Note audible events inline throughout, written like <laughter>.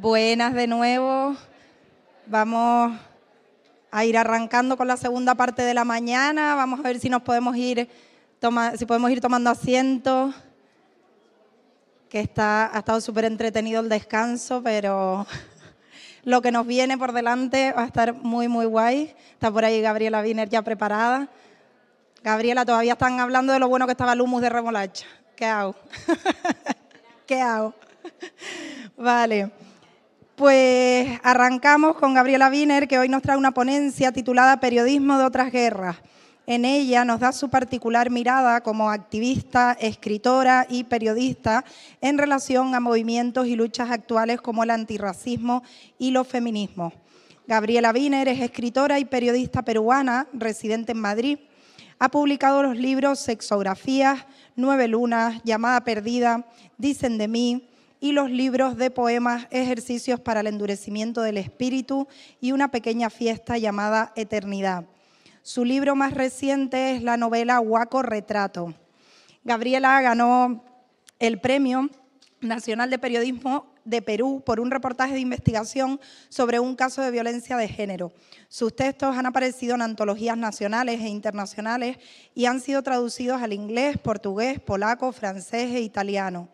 Buenas de nuevo. Vamos a ir arrancando con la segunda parte de la mañana. Vamos a ver si nos podemos ir, si podemos ir tomando asiento. Que está, ha estado súper entretenido el descanso, pero <laughs> lo que nos viene por delante va a estar muy, muy guay. Está por ahí Gabriela Wiener ya preparada. Gabriela, todavía están hablando de lo bueno que estaba el humus de remolacha. ¿Qué hago? <laughs> ¿Qué hago? <laughs> Vale pues arrancamos con Gabriela Wiener, que hoy nos trae una ponencia titulada Periodismo de otras guerras. En ella nos da su particular mirada como activista, escritora y periodista en relación a movimientos y luchas actuales como el antirracismo y los feminismos. Gabriela Wiener es escritora y periodista peruana, residente en Madrid. Ha publicado los libros Sexografías, Nueve Lunas, Llamada Perdida, Dicen de mí, y los libros de poemas, ejercicios para el endurecimiento del espíritu y una pequeña fiesta llamada Eternidad. Su libro más reciente es la novela Huaco Retrato. Gabriela ganó el Premio Nacional de Periodismo de Perú por un reportaje de investigación sobre un caso de violencia de género. Sus textos han aparecido en antologías nacionales e internacionales y han sido traducidos al inglés, portugués, polaco, francés e italiano.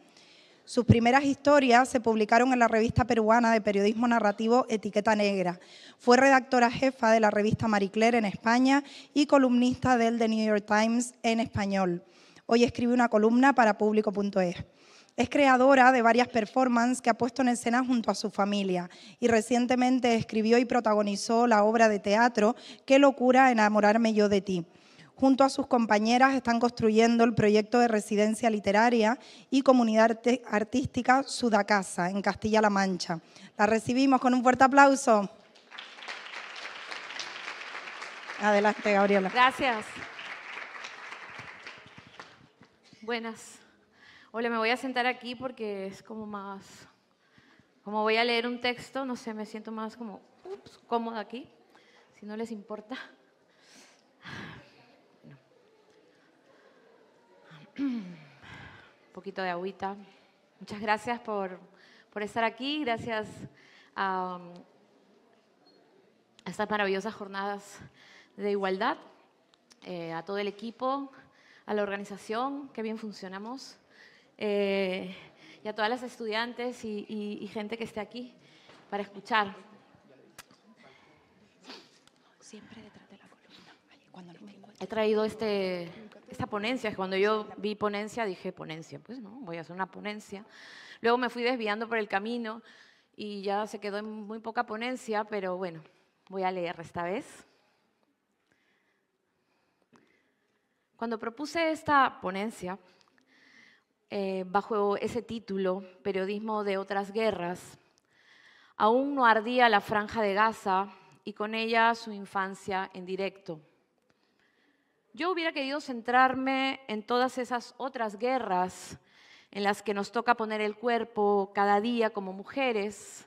Sus primeras historias se publicaron en la revista peruana de periodismo narrativo Etiqueta Negra. Fue redactora jefa de la revista Marie Claire en España y columnista del The New York Times en español. Hoy escribe una columna para público.es. Es creadora de varias performances que ha puesto en escena junto a su familia y recientemente escribió y protagonizó la obra de teatro Qué locura enamorarme yo de ti junto a sus compañeras, están construyendo el proyecto de residencia literaria y comunidad artística Sudacasa, en Castilla-La Mancha. La recibimos con un fuerte aplauso. Adelante, Gabriela. Gracias. Buenas. Hola, me voy a sentar aquí porque es como más... Como voy a leer un texto, no sé, me siento más como cómoda aquí, si no les importa. Un poquito de agüita. Muchas gracias por, estar aquí. Gracias a, estas maravillosas jornadas de igualdad. Eh, a todo el equipo, a la organización, que bien funcionamos, eh, y a todas las estudiantes y, gente que esté aquí para escuchar. He traído este, esta ponencia, cuando yo vi ponencia dije ponencia, pues no, voy a hacer una ponencia. Luego me fui desviando por el camino y ya se quedó en muy poca ponencia, pero bueno, voy a leer esta vez. Cuando propuse esta ponencia, eh, bajo ese título, Periodismo de otras guerras, aún no ardía la franja de Gaza y con ella su infancia en directo. Yo hubiera querido centrarme en todas esas otras guerras en las que nos toca poner el cuerpo cada día como mujeres,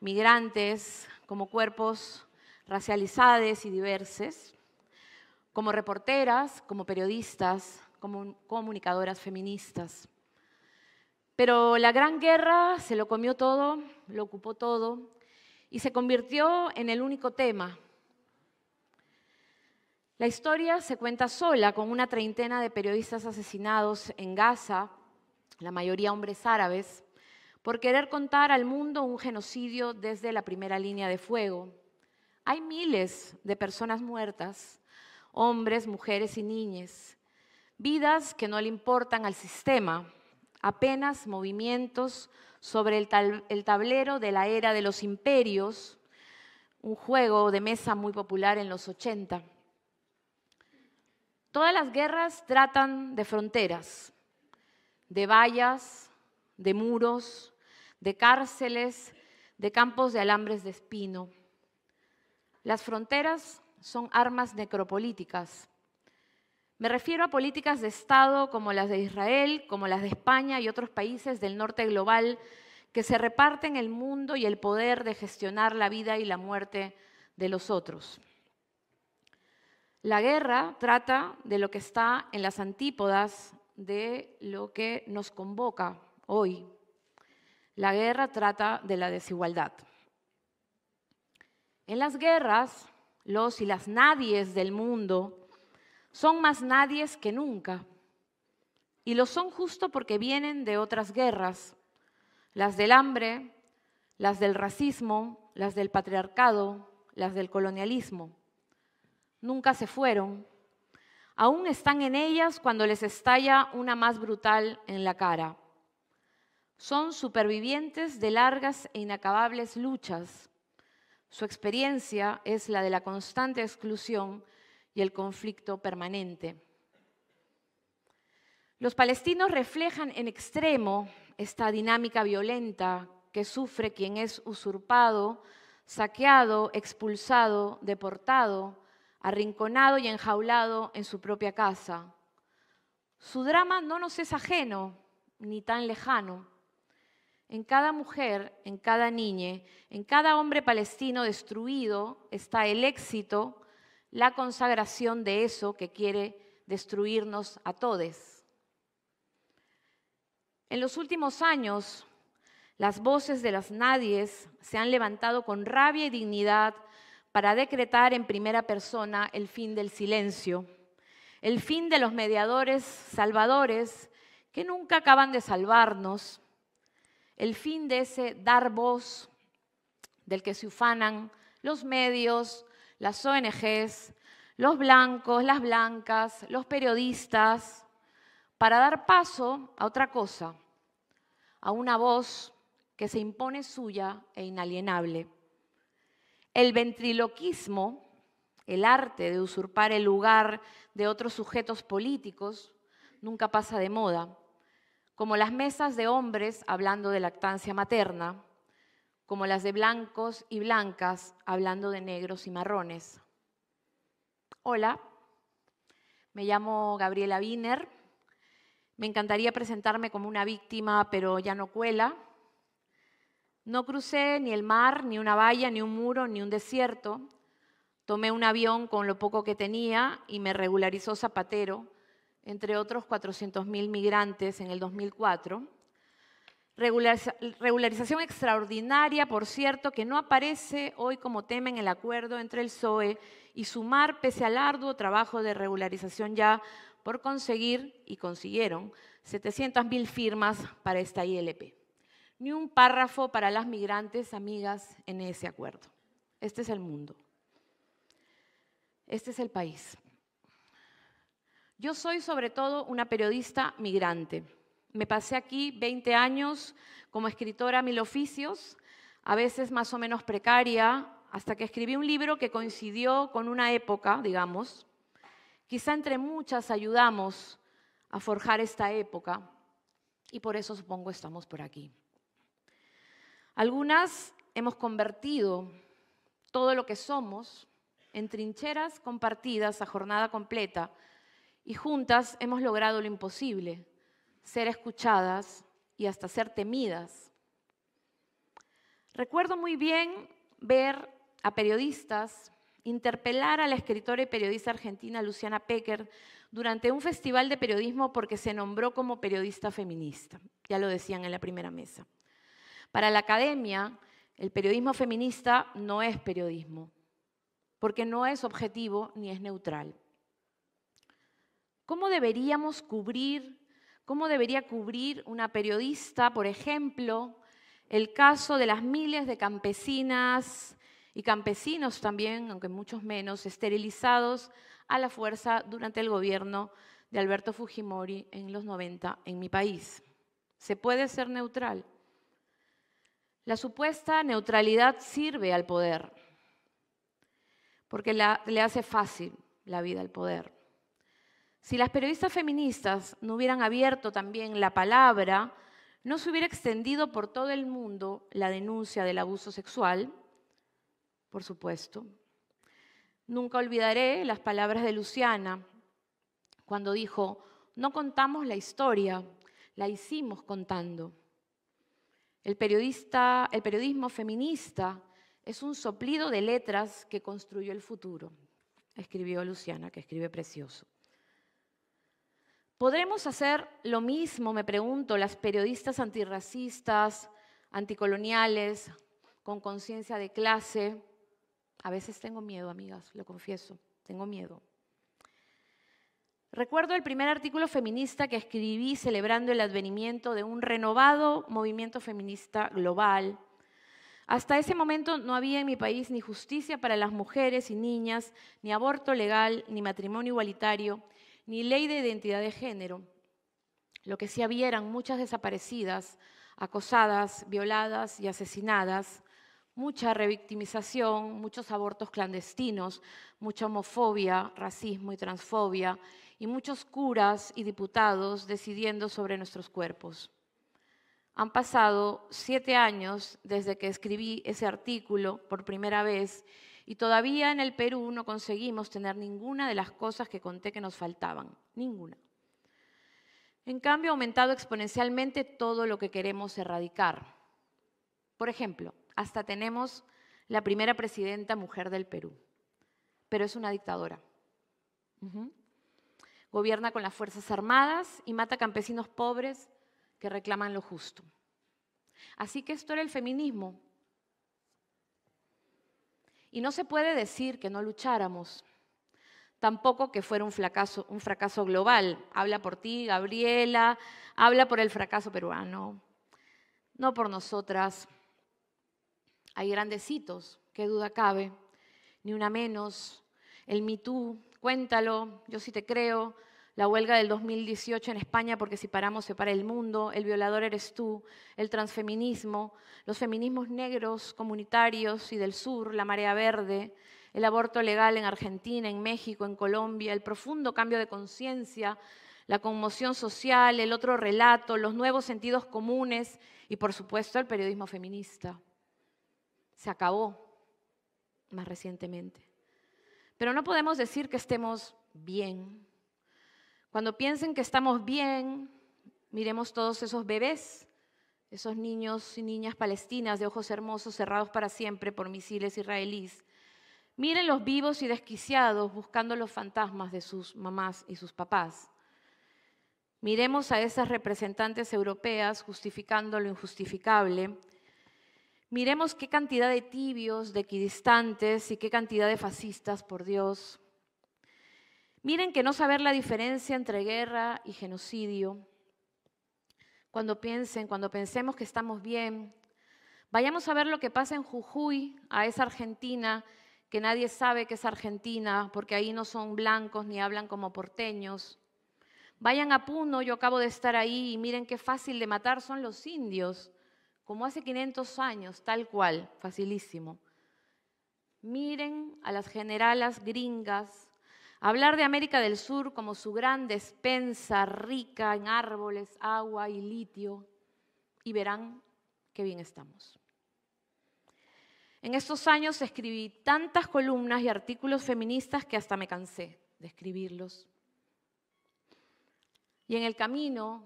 migrantes, como cuerpos racializados y diversos, como reporteras, como periodistas, como comunicadoras feministas. Pero la Gran Guerra se lo comió todo, lo ocupó todo y se convirtió en el único tema la historia se cuenta sola con una treintena de periodistas asesinados en Gaza, la mayoría hombres árabes, por querer contar al mundo un genocidio desde la primera línea de fuego. Hay miles de personas muertas, hombres, mujeres y niñas, vidas que no le importan al sistema, apenas movimientos sobre el, tablero de la era de los imperios, un juego de mesa muy popular en los 80 Todas las guerras tratan de fronteras, de vallas, de muros, de cárceles, de campos de alambres de espino. Las fronteras son armas necropolíticas. Me refiero a políticas de Estado como las de Israel, como las de España y otros países del norte global que se reparten el mundo y el poder de gestionar la vida y la muerte de los otros. La guerra trata de lo que está en las antípodas de lo que nos convoca hoy. La guerra trata de la desigualdad. En las guerras, los y las nadies del mundo son más nadies que nunca. Y lo son justo porque vienen de otras guerras, las del hambre, las del racismo, las del patriarcado, las del colonialismo nunca se fueron. Aún están en ellas cuando les estalla una más brutal en la cara. Son supervivientes de largas e inacabables luchas. Su experiencia es la de la constante exclusión y el conflicto permanente. Los palestinos reflejan en extremo esta dinámica violenta que sufre quien es usurpado, saqueado, expulsado, deportado arrinconado y enjaulado en su propia casa. Su drama no nos es ajeno ni tan lejano. En cada mujer, en cada niña, en cada hombre palestino destruido está el éxito, la consagración de eso que quiere destruirnos a todos. En los últimos años, las voces de las nadies se han levantado con rabia y dignidad para decretar en primera persona el fin del silencio, el fin de los mediadores salvadores que nunca acaban de salvarnos, el fin de ese dar voz del que se ufanan los medios, las ONGs, los blancos, las blancas, los periodistas, para dar paso a otra cosa, a una voz que se impone suya e inalienable. El ventriloquismo, el arte de usurpar el lugar de otros sujetos políticos, nunca pasa de moda, como las mesas de hombres hablando de lactancia materna, como las de blancos y blancas hablando de negros y marrones. Hola, me llamo Gabriela Wiener. Me encantaría presentarme como una víctima, pero ya no cuela. No crucé ni el mar, ni una valla, ni un muro, ni un desierto. Tomé un avión con lo poco que tenía y me regularizó Zapatero, entre otros 400.000 migrantes en el 2004. regularización extraordinaria, por cierto, que no aparece hoy como tema en el acuerdo entre el PSOE y Sumar, pese al arduo trabajo de regularización ya por conseguir, y consiguieron, 700.000 firmas para esta ILP ni un párrafo para las migrantes amigas en ese acuerdo. Este es el mundo. Este es el país. Yo soy sobre todo una periodista migrante. Me pasé aquí 20 años como escritora mil oficios, a veces más o menos precaria, hasta que escribí un libro que coincidió con una época, digamos. Quizá entre muchas ayudamos a forjar esta época y por eso supongo estamos por aquí. Algunas hemos convertido todo lo que somos en trincheras compartidas a jornada completa y juntas hemos logrado lo imposible, ser escuchadas y hasta ser temidas. Recuerdo muy bien ver a periodistas interpelar a la escritora y periodista argentina Luciana Pecker durante un festival de periodismo porque se nombró como periodista feminista. Ya lo decían en la primera mesa. Para la academia, el periodismo feminista no es periodismo, porque no es objetivo ni es neutral. ¿Cómo deberíamos cubrir, cómo debería cubrir una periodista, por ejemplo, el caso de las miles de campesinas y campesinos también, aunque muchos menos, esterilizados a la fuerza durante el gobierno de Alberto Fujimori en los 90 en mi país. ¿Se puede ser neutral? La supuesta neutralidad sirve al poder, porque le hace fácil la vida al poder. Si las periodistas feministas no hubieran abierto también la palabra, no se hubiera extendido por todo el mundo la denuncia del abuso sexual, por supuesto. Nunca olvidaré las palabras de Luciana cuando dijo, no contamos la historia, la hicimos contando. El, periodista, el periodismo feminista es un soplido de letras que construyó el futuro, escribió Luciana, que escribe precioso. ¿Podremos hacer lo mismo, me pregunto, las periodistas antirracistas, anticoloniales, con conciencia de clase? A veces tengo miedo, amigas, lo confieso, tengo miedo. Recuerdo el primer artículo feminista que escribí celebrando el advenimiento de un renovado movimiento feminista global. Hasta ese momento no había en mi país ni justicia para las mujeres y niñas, ni aborto legal, ni matrimonio igualitario, ni ley de identidad de género. Lo que sí había eran muchas desaparecidas, acosadas, violadas y asesinadas, mucha revictimización, muchos abortos clandestinos, mucha homofobia, racismo y transfobia y muchos curas y diputados decidiendo sobre nuestros cuerpos. Han pasado siete años desde que escribí ese artículo por primera vez y todavía en el Perú no conseguimos tener ninguna de las cosas que conté que nos faltaban, ninguna. En cambio, ha aumentado exponencialmente todo lo que queremos erradicar. Por ejemplo, hasta tenemos la primera presidenta mujer del Perú, pero es una dictadora gobierna con las Fuerzas Armadas y mata campesinos pobres que reclaman lo justo. Así que esto era el feminismo. Y no se puede decir que no lucháramos, tampoco que fuera un fracaso, global. Habla por ti, Gabriela, habla por el fracaso peruano, no por nosotras. Hay grandecitos, qué duda cabe, ni una menos. El Me Too, Cuéntalo, yo sí te creo. La huelga del 2018 en España, porque si paramos se para el mundo, el violador eres tú, el transfeminismo, los feminismos negros, comunitarios y del sur, la marea verde, el aborto legal en Argentina, en México, en Colombia, el profundo cambio de conciencia, la conmoción social, el otro relato, los nuevos sentidos comunes y por supuesto el periodismo feminista. Se acabó más recientemente. Pero no podemos decir que estemos bien. Cuando piensen que estamos bien, miremos todos esos bebés, esos niños y niñas palestinas de ojos hermosos cerrados para siempre por misiles israelíes. Miren los vivos y desquiciados buscando los fantasmas de sus mamás y sus papás. Miremos a esas representantes europeas justificando lo injustificable Miremos qué cantidad de tibios, de equidistantes y qué cantidad de fascistas, por Dios. Miren que no saber la diferencia entre guerra y genocidio. Cuando piensen, cuando pensemos que estamos bien, vayamos a ver lo que pasa en Jujuy, a esa Argentina que nadie sabe que es Argentina, porque ahí no son blancos ni hablan como porteños. Vayan a Puno, yo acabo de estar ahí y miren qué fácil de matar son los indios como hace 500 años, tal cual, facilísimo. Miren a las generalas gringas hablar de América del Sur como su gran despensa rica en árboles, agua y litio y verán qué bien estamos. En estos años escribí tantas columnas y artículos feministas que hasta me cansé de escribirlos. Y en el camino,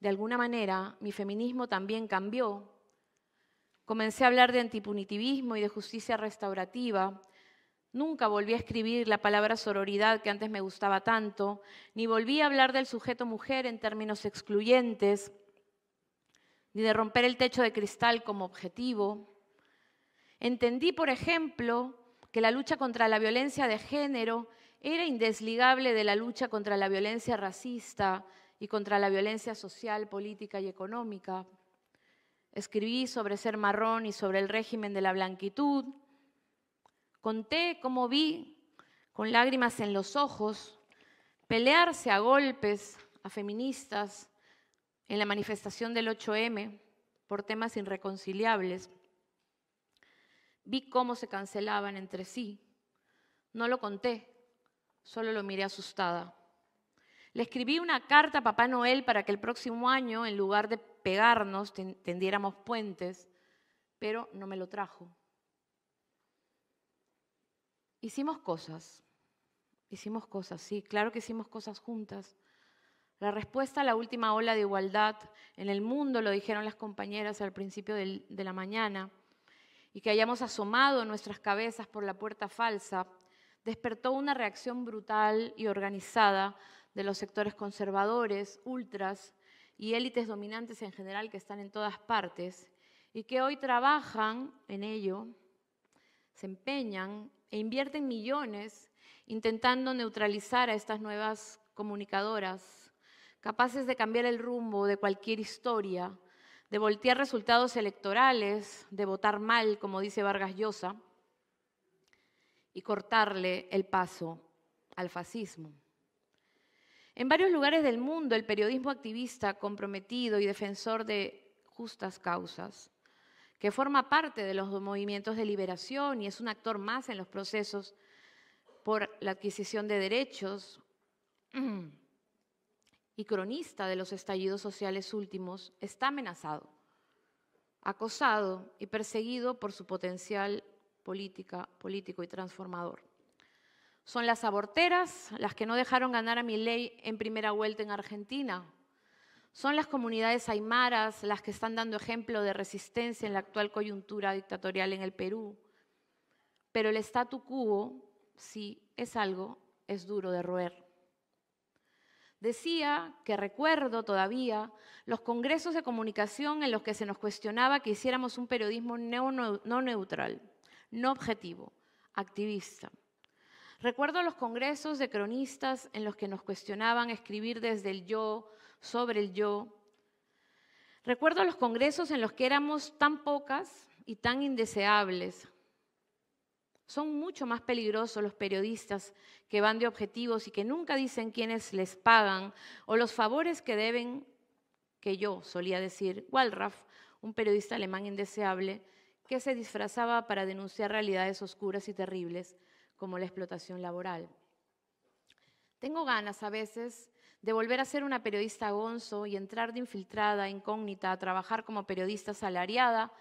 de alguna manera, mi feminismo también cambió Comencé a hablar de antipunitivismo y de justicia restaurativa. Nunca volví a escribir la palabra sororidad que antes me gustaba tanto, ni volví a hablar del sujeto mujer en términos excluyentes, ni de romper el techo de cristal como objetivo. Entendí, por ejemplo, que la lucha contra la violencia de género era indesligable de la lucha contra la violencia racista y contra la violencia social, política y económica. Escribí sobre ser marrón y sobre el régimen de la blanquitud. Conté cómo vi, con lágrimas en los ojos, pelearse a golpes a feministas en la manifestación del 8M por temas irreconciliables. Vi cómo se cancelaban entre sí. No lo conté, solo lo miré asustada. Le escribí una carta a Papá Noel para que el próximo año, en lugar de pegarnos, tendiéramos puentes, pero no me lo trajo. Hicimos cosas, hicimos cosas, sí, claro que hicimos cosas juntas. La respuesta a la última ola de igualdad en el mundo, lo dijeron las compañeras al principio de la mañana, y que hayamos asomado nuestras cabezas por la puerta falsa despertó una reacción brutal y organizada de los sectores conservadores, ultras y élites dominantes en general que están en todas partes y que hoy trabajan en ello, se empeñan e invierten millones intentando neutralizar a estas nuevas comunicadoras, capaces de cambiar el rumbo de cualquier historia, de voltear resultados electorales, de votar mal, como dice Vargas Llosa, y cortarle el paso al fascismo. En varios lugares del mundo, el periodismo activista comprometido y defensor de justas causas, que forma parte de los movimientos de liberación y es un actor más en los procesos por la adquisición de derechos <clears throat> y cronista de los estallidos sociales últimos, está amenazado, acosado y perseguido por su potencial política, político y transformador. Son las aborteras las que no dejaron ganar a mi ley en primera vuelta en Argentina. Son las comunidades aymaras las que están dando ejemplo de resistencia en la actual coyuntura dictatorial en el Perú. Pero el statu quo, si es algo, es duro de roer. Decía que recuerdo todavía los congresos de comunicación en los que se nos cuestionaba que hiciéramos un periodismo no neutral no objetivo, activista. Recuerdo los congresos de cronistas en los que nos cuestionaban escribir desde el yo, sobre el yo. Recuerdo los congresos en los que éramos tan pocas y tan indeseables. Son mucho más peligrosos los periodistas que van de objetivos y que nunca dicen quiénes les pagan o los favores que deben, que yo solía decir, Walraff, un periodista alemán indeseable, que se disfrazaba para denunciar realidades oscuras y terribles como la explotación laboral. Tengo ganas a veces de volver a ser una periodista gonzo y entrar de infiltrada, incógnita, a trabajar como periodista salariada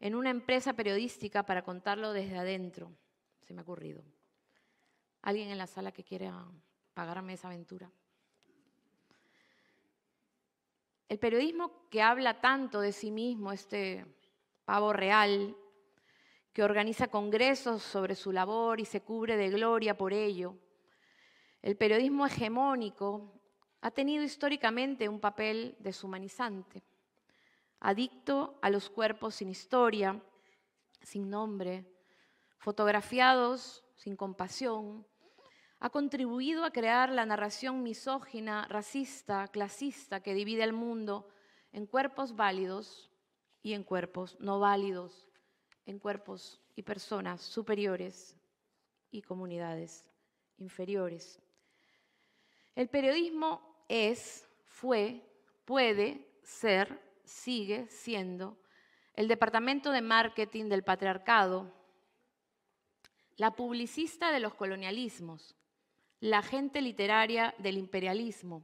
en una empresa periodística para contarlo desde adentro. Se me ha ocurrido. ¿Alguien en la sala que quiera pagarme esa aventura? El periodismo que habla tanto de sí mismo, este pavo real, que organiza congresos sobre su labor y se cubre de gloria por ello. El periodismo hegemónico ha tenido históricamente un papel deshumanizante, adicto a los cuerpos sin historia, sin nombre, fotografiados sin compasión, ha contribuido a crear la narración misógina, racista, clasista que divide el mundo en cuerpos válidos y en cuerpos no válidos, en cuerpos y personas superiores y comunidades inferiores. El periodismo es, fue, puede ser, sigue siendo el departamento de marketing del patriarcado, la publicista de los colonialismos, la gente literaria del imperialismo,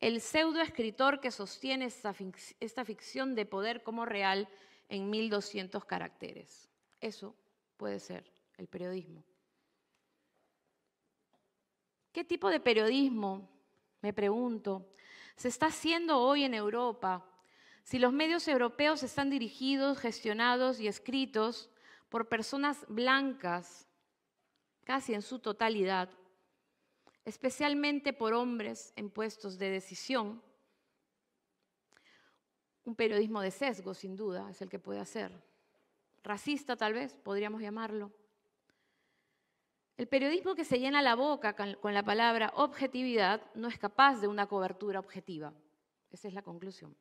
el pseudo escritor que sostiene esta, esta ficción de poder como real en 1200 caracteres. Eso puede ser el periodismo. ¿Qué tipo de periodismo, me pregunto, se está haciendo hoy en Europa si los medios europeos están dirigidos, gestionados y escritos por personas blancas, casi en su totalidad, especialmente por hombres en puestos de decisión. Un periodismo de sesgo, sin duda, es el que puede hacer. Racista tal vez, podríamos llamarlo. El periodismo que se llena la boca con la palabra objetividad no es capaz de una cobertura objetiva. Esa es la conclusión.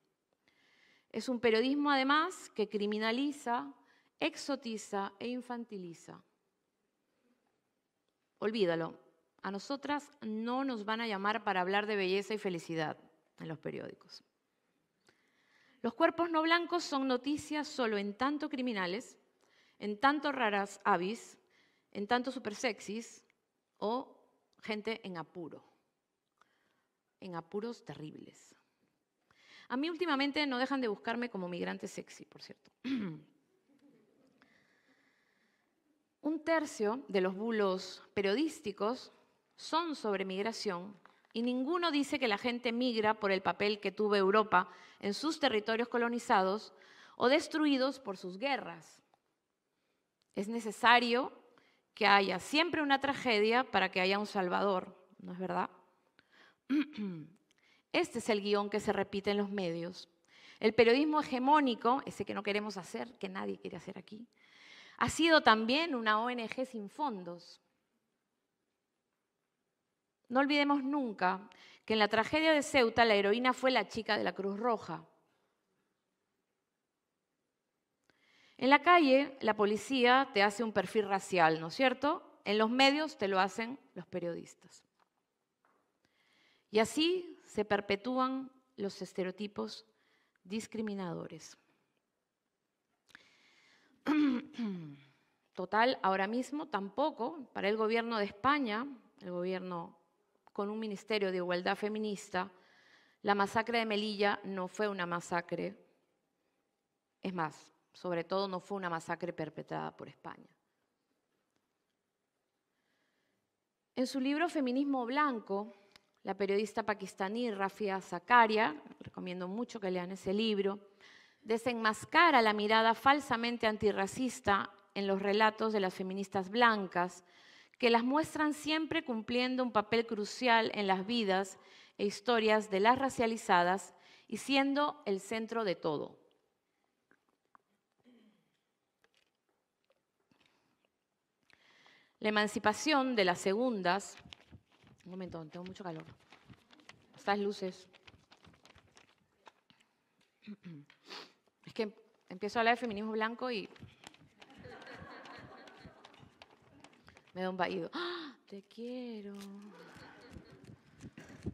Es un periodismo, además, que criminaliza, exotiza e infantiliza. Olvídalo, a nosotras no nos van a llamar para hablar de belleza y felicidad en los periódicos. Los cuerpos no blancos son noticias solo en tanto criminales, en tanto raras avis, en tanto super o gente en apuro, en apuros terribles. A mí últimamente no dejan de buscarme como migrante sexy, por cierto. <clears throat> Un tercio de los bulos periodísticos son sobre migración y ninguno dice que la gente migra por el papel que tuvo Europa en sus territorios colonizados o destruidos por sus guerras. Es necesario que haya siempre una tragedia para que haya un salvador, ¿no es verdad? <clears throat> Este es el guión que se repite en los medios. El periodismo hegemónico, ese que no queremos hacer, que nadie quiere hacer aquí, ha sido también una ONG sin fondos, no olvidemos nunca que en la tragedia de Ceuta la heroína fue la chica de la Cruz Roja. En la calle la policía te hace un perfil racial, ¿no es cierto? En los medios te lo hacen los periodistas. Y así se perpetúan los estereotipos discriminadores. <clears throat> Total, ahora mismo tampoco, para el gobierno de España, el gobierno con un ministerio de igualdad feminista, la masacre de Melilla no fue una masacre, es más, sobre todo no fue una masacre perpetrada por España. En su libro Feminismo Blanco, la periodista pakistaní Rafia Zakaria, recomiendo mucho que lean ese libro, desenmascara la mirada falsamente antirracista en los relatos de las feministas blancas que las muestran siempre cumpliendo un papel crucial en las vidas e historias de las racializadas y siendo el centro de todo. La emancipación de las segundas. Un momento, tengo mucho calor. Estas luces. Es que empiezo a hablar de feminismo blanco y me da un vaído. ¡Ah! te quiero.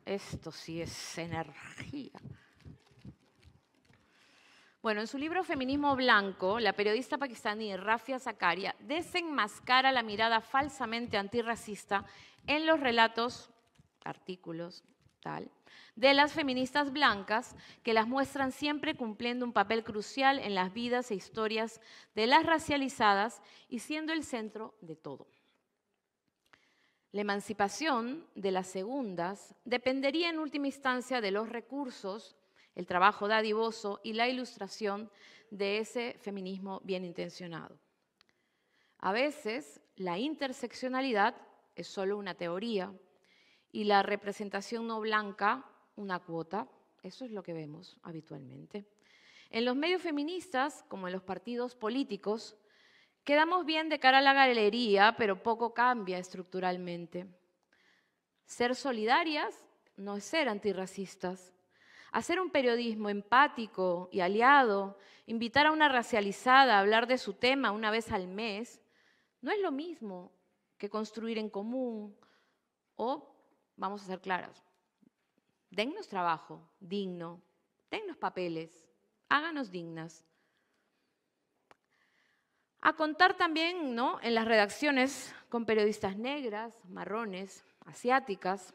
Esto sí es energía. Bueno, en su libro Feminismo Blanco, la periodista pakistaní Rafia Zakaria desenmascara la mirada falsamente antirracista en los relatos, artículos, tal, de las feministas blancas que las muestran siempre cumpliendo un papel crucial en las vidas e historias de las racializadas y siendo el centro de todo. La emancipación de las segundas dependería en última instancia de los recursos, el trabajo dadivoso y la ilustración de ese feminismo bien intencionado. A veces la interseccionalidad es solo una teoría y la representación no blanca una cuota, eso es lo que vemos habitualmente. En los medios feministas, como en los partidos políticos, Quedamos bien de cara a la galería, pero poco cambia estructuralmente. Ser solidarias no es ser antirracistas. Hacer un periodismo empático y aliado, invitar a una racializada a hablar de su tema una vez al mes, no es lo mismo que construir en común o, vamos a ser claras, dennos trabajo digno, dennos papeles, háganos dignas. A contar también ¿no? en las redacciones con periodistas negras, marrones, asiáticas,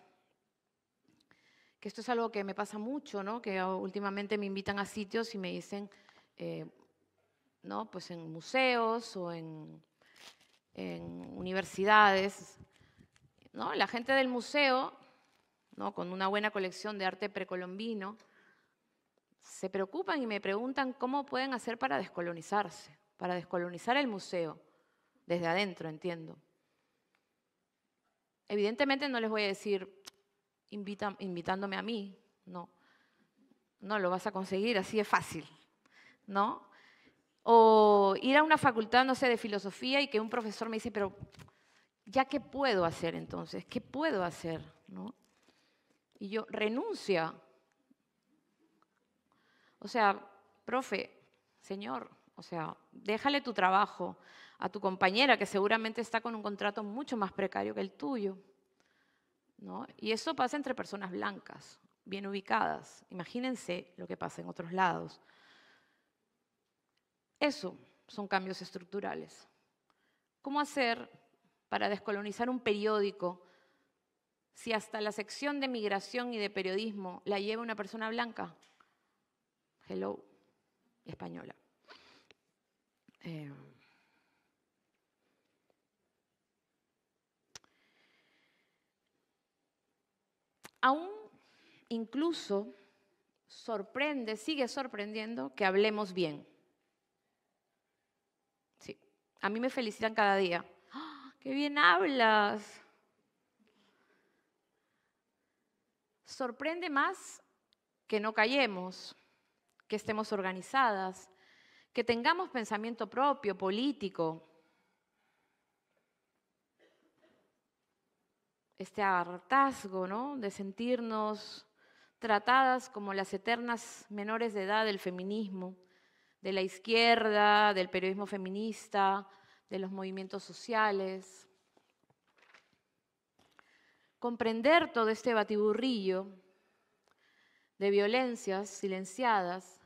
que esto es algo que me pasa mucho, que últimamente me invitan a sitios y me dicen, eh, ¿no? pues en museos o en, en universidades, ¿no? la gente del museo, ¿no? con una buena colección de arte precolombino, se preocupan y me preguntan cómo pueden hacer para descolonizarse para descolonizar el museo, desde adentro, entiendo. Evidentemente no les voy a decir invita, invitándome a mí, no. No lo vas a conseguir, así es fácil, ¿no? O ir a una facultad, no sé, de filosofía y que un profesor me dice, pero ¿ya qué puedo hacer entonces? ¿Qué puedo hacer? ¿No? Y yo, renuncia. O sea, profe, señor, o sea, déjale tu trabajo a tu compañera que seguramente está con un contrato mucho más precario que el tuyo. ¿no? Y eso pasa entre personas blancas, bien ubicadas. Imagínense lo que pasa en otros lados. Eso son cambios estructurales. ¿Cómo hacer para descolonizar un periódico si hasta la sección de migración y de periodismo la lleva una persona blanca? Hello, española. Em, aún incluso sorprende, sigue sorprendiendo que hablemos bien. Sí, a mí me felicitan cada día. ¡Ah! ¡Qué bien hablas! Sorprende más que no callemos, que estemos organizadas, que tengamos pensamiento propio, político. Este hartazgo, De sentirnos tratadas como las eternas menores de edad del feminismo, de la izquierda, del periodismo feminista, de los movimientos sociales. Comprender todo este batiburrillo de violencias silenciadas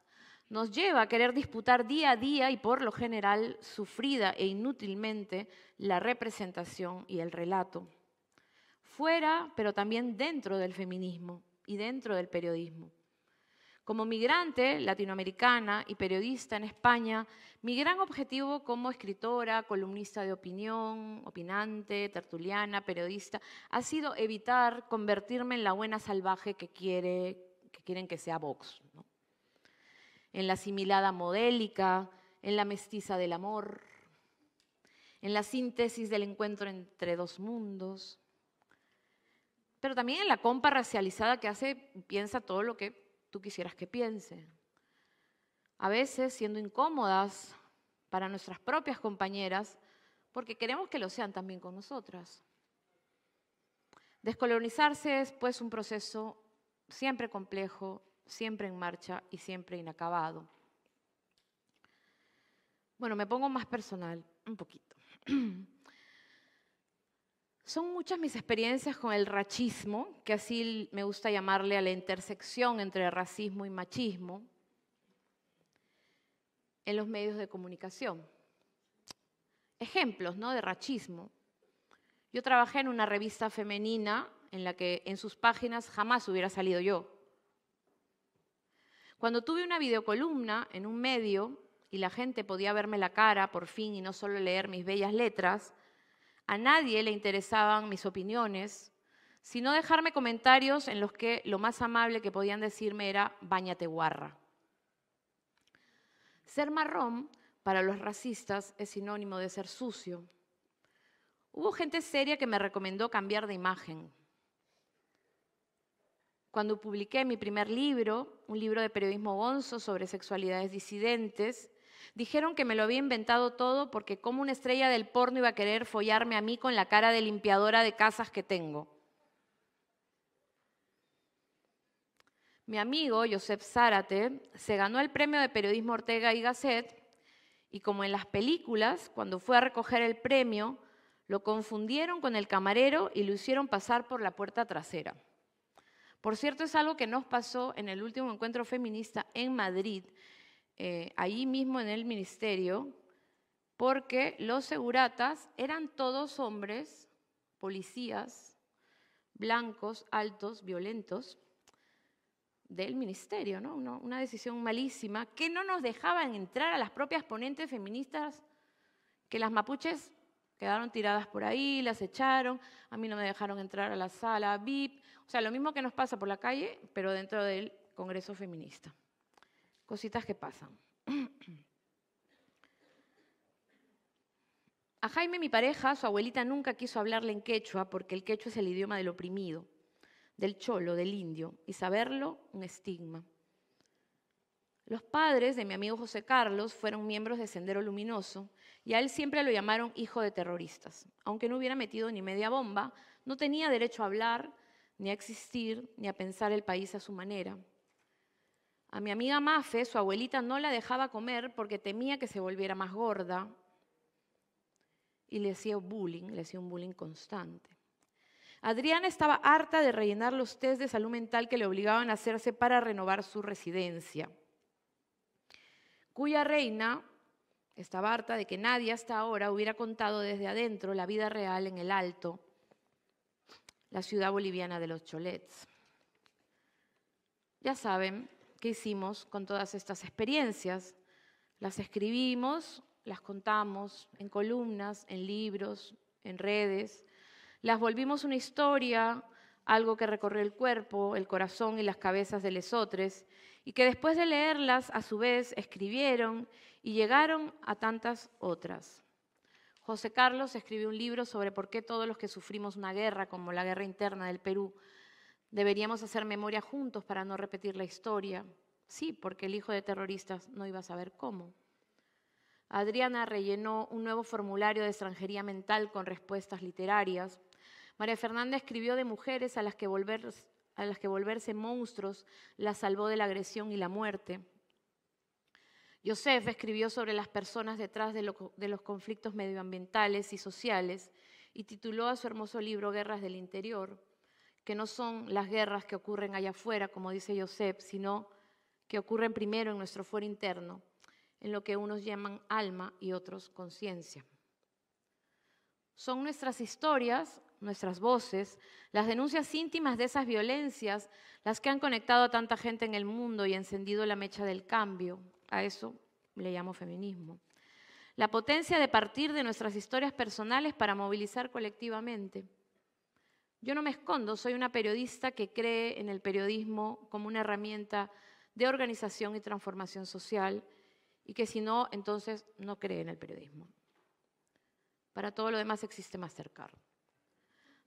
nos lleva a querer disputar día a día y por lo general sufrida e inútilmente la representación y el relato, fuera pero también dentro del feminismo y dentro del periodismo. Como migrante latinoamericana y periodista en España, mi gran objetivo como escritora, columnista de opinión, opinante, tertuliana, periodista, ha sido evitar convertirme en la buena salvaje que, quieren que sea Vox en la asimilada modélica, en la mestiza del amor, en la síntesis del encuentro entre dos mundos, pero también en la compa racializada que hace, piensa todo lo que tú quisieras que piense. A veces siendo incómodas para nuestras propias compañeras, porque queremos que lo sean también con nosotras. Descolonizarse es pues un proceso siempre complejo siempre en marcha y siempre inacabado. Bueno, me pongo más personal, un poquito. <clears throat> Son muchas mis experiencias con el rachismo, que así me gusta llamarle a la intersección entre racismo y machismo, en los medios de comunicación. Ejemplos, ¿no? De rachismo. Yo trabajé en una revista femenina en la que en sus páginas jamás hubiera salido yo. Cuando tuve una videocolumna en un medio y la gente podía verme la cara por fin y no solo leer mis bellas letras, a nadie le interesaban mis opiniones, sino dejarme comentarios en los que lo más amable que podían decirme era bañate guarra. Ser marrón para los racistas es sinónimo de ser sucio. Hubo gente seria que me recomendó cambiar de imagen. Cuando publiqué mi primer libro, un libro de periodismo gonzo sobre sexualidades disidentes, dijeron que me lo había inventado todo porque como una estrella del porno iba a querer follarme a mí con la cara de limpiadora de casas que tengo. Mi amigo Josep Zárate se ganó el premio de periodismo Ortega y Gasset y como en las películas, cuando fue a recoger el premio, lo confundieron con el camarero y lo hicieron pasar por la puerta trasera. Por cierto, es algo que nos pasó en el último encuentro feminista en Madrid, eh, ahí mismo en el ministerio, porque los seguratas eran todos hombres, policías, blancos, altos, violentos, del ministerio, ¿no? una decisión malísima, que no nos dejaban entrar a las propias ponentes feministas que las mapuches quedaron tiradas por ahí, las echaron, a mí no me dejaron entrar a la sala VIP, o sea, lo mismo que nos pasa por la calle, pero dentro del Congreso Feminista. Cositas que pasan. <clears throat> A Jaime, mi pareja, su abuelita nunca quiso hablarle en quechua porque el quechua es el idioma del oprimido, del cholo, del indio, y saberlo un estigma. Los padres de mi amigo José Carlos fueron miembros de Sendero Luminoso y a él siempre lo llamaron hijo de terroristas. Aunque no hubiera metido ni media bomba, no tenía derecho a hablar, ni a existir, ni a pensar el país a su manera. A mi amiga Mafe, su abuelita no la dejaba comer porque temía que se volviera más gorda y le hacía bullying, le hacía un bullying constante. Adriana estaba harta de rellenar los test de salud mental que le obligaban a hacerse para renovar su residencia cuya reina estaba harta de que nadie hasta ahora hubiera contado desde adentro la vida real en el Alto, la ciudad boliviana de los Cholets. Ya saben qué hicimos con todas estas experiencias. Las escribimos, las contamos en columnas, en libros, en redes. Las volvimos una historia algo que recorrió el cuerpo, el corazón y las cabezas de lesotres, y que después de leerlas, a su vez, escribieron y llegaron a tantas otras. José Carlos escribió un libro sobre por qué todos los que sufrimos una guerra, como la guerra interna del Perú, deberíamos hacer memoria juntos para no repetir la historia. Sí, porque el hijo de terroristas no iba a saber cómo. Adriana rellenó un nuevo formulario de extranjería mental con respuestas literarias María Fernanda escribió de mujeres a las que, a las que volverse monstruos la salvó de la agresión y la muerte. Joseph escribió sobre las personas detrás de, los conflictos medioambientales y sociales y tituló a su hermoso libro Guerras del Interior, que no son las guerras que ocurren allá afuera, como dice Joseph, sino que ocurren primero en nuestro fuero interno, en lo que unos llaman alma y otros conciencia. Son nuestras historias, nuestras voces, las denuncias íntimas de esas violencias, las que han conectado a tanta gente en el mundo y encendido la mecha del cambio. A eso le llamo feminismo. La potencia de partir de nuestras historias personales para movilizar colectivamente. Yo no me escondo, soy una periodista que cree en el periodismo como una herramienta de organización y transformación social y que si no, entonces no cree en el periodismo. Para todo lo demás existe Mastercard.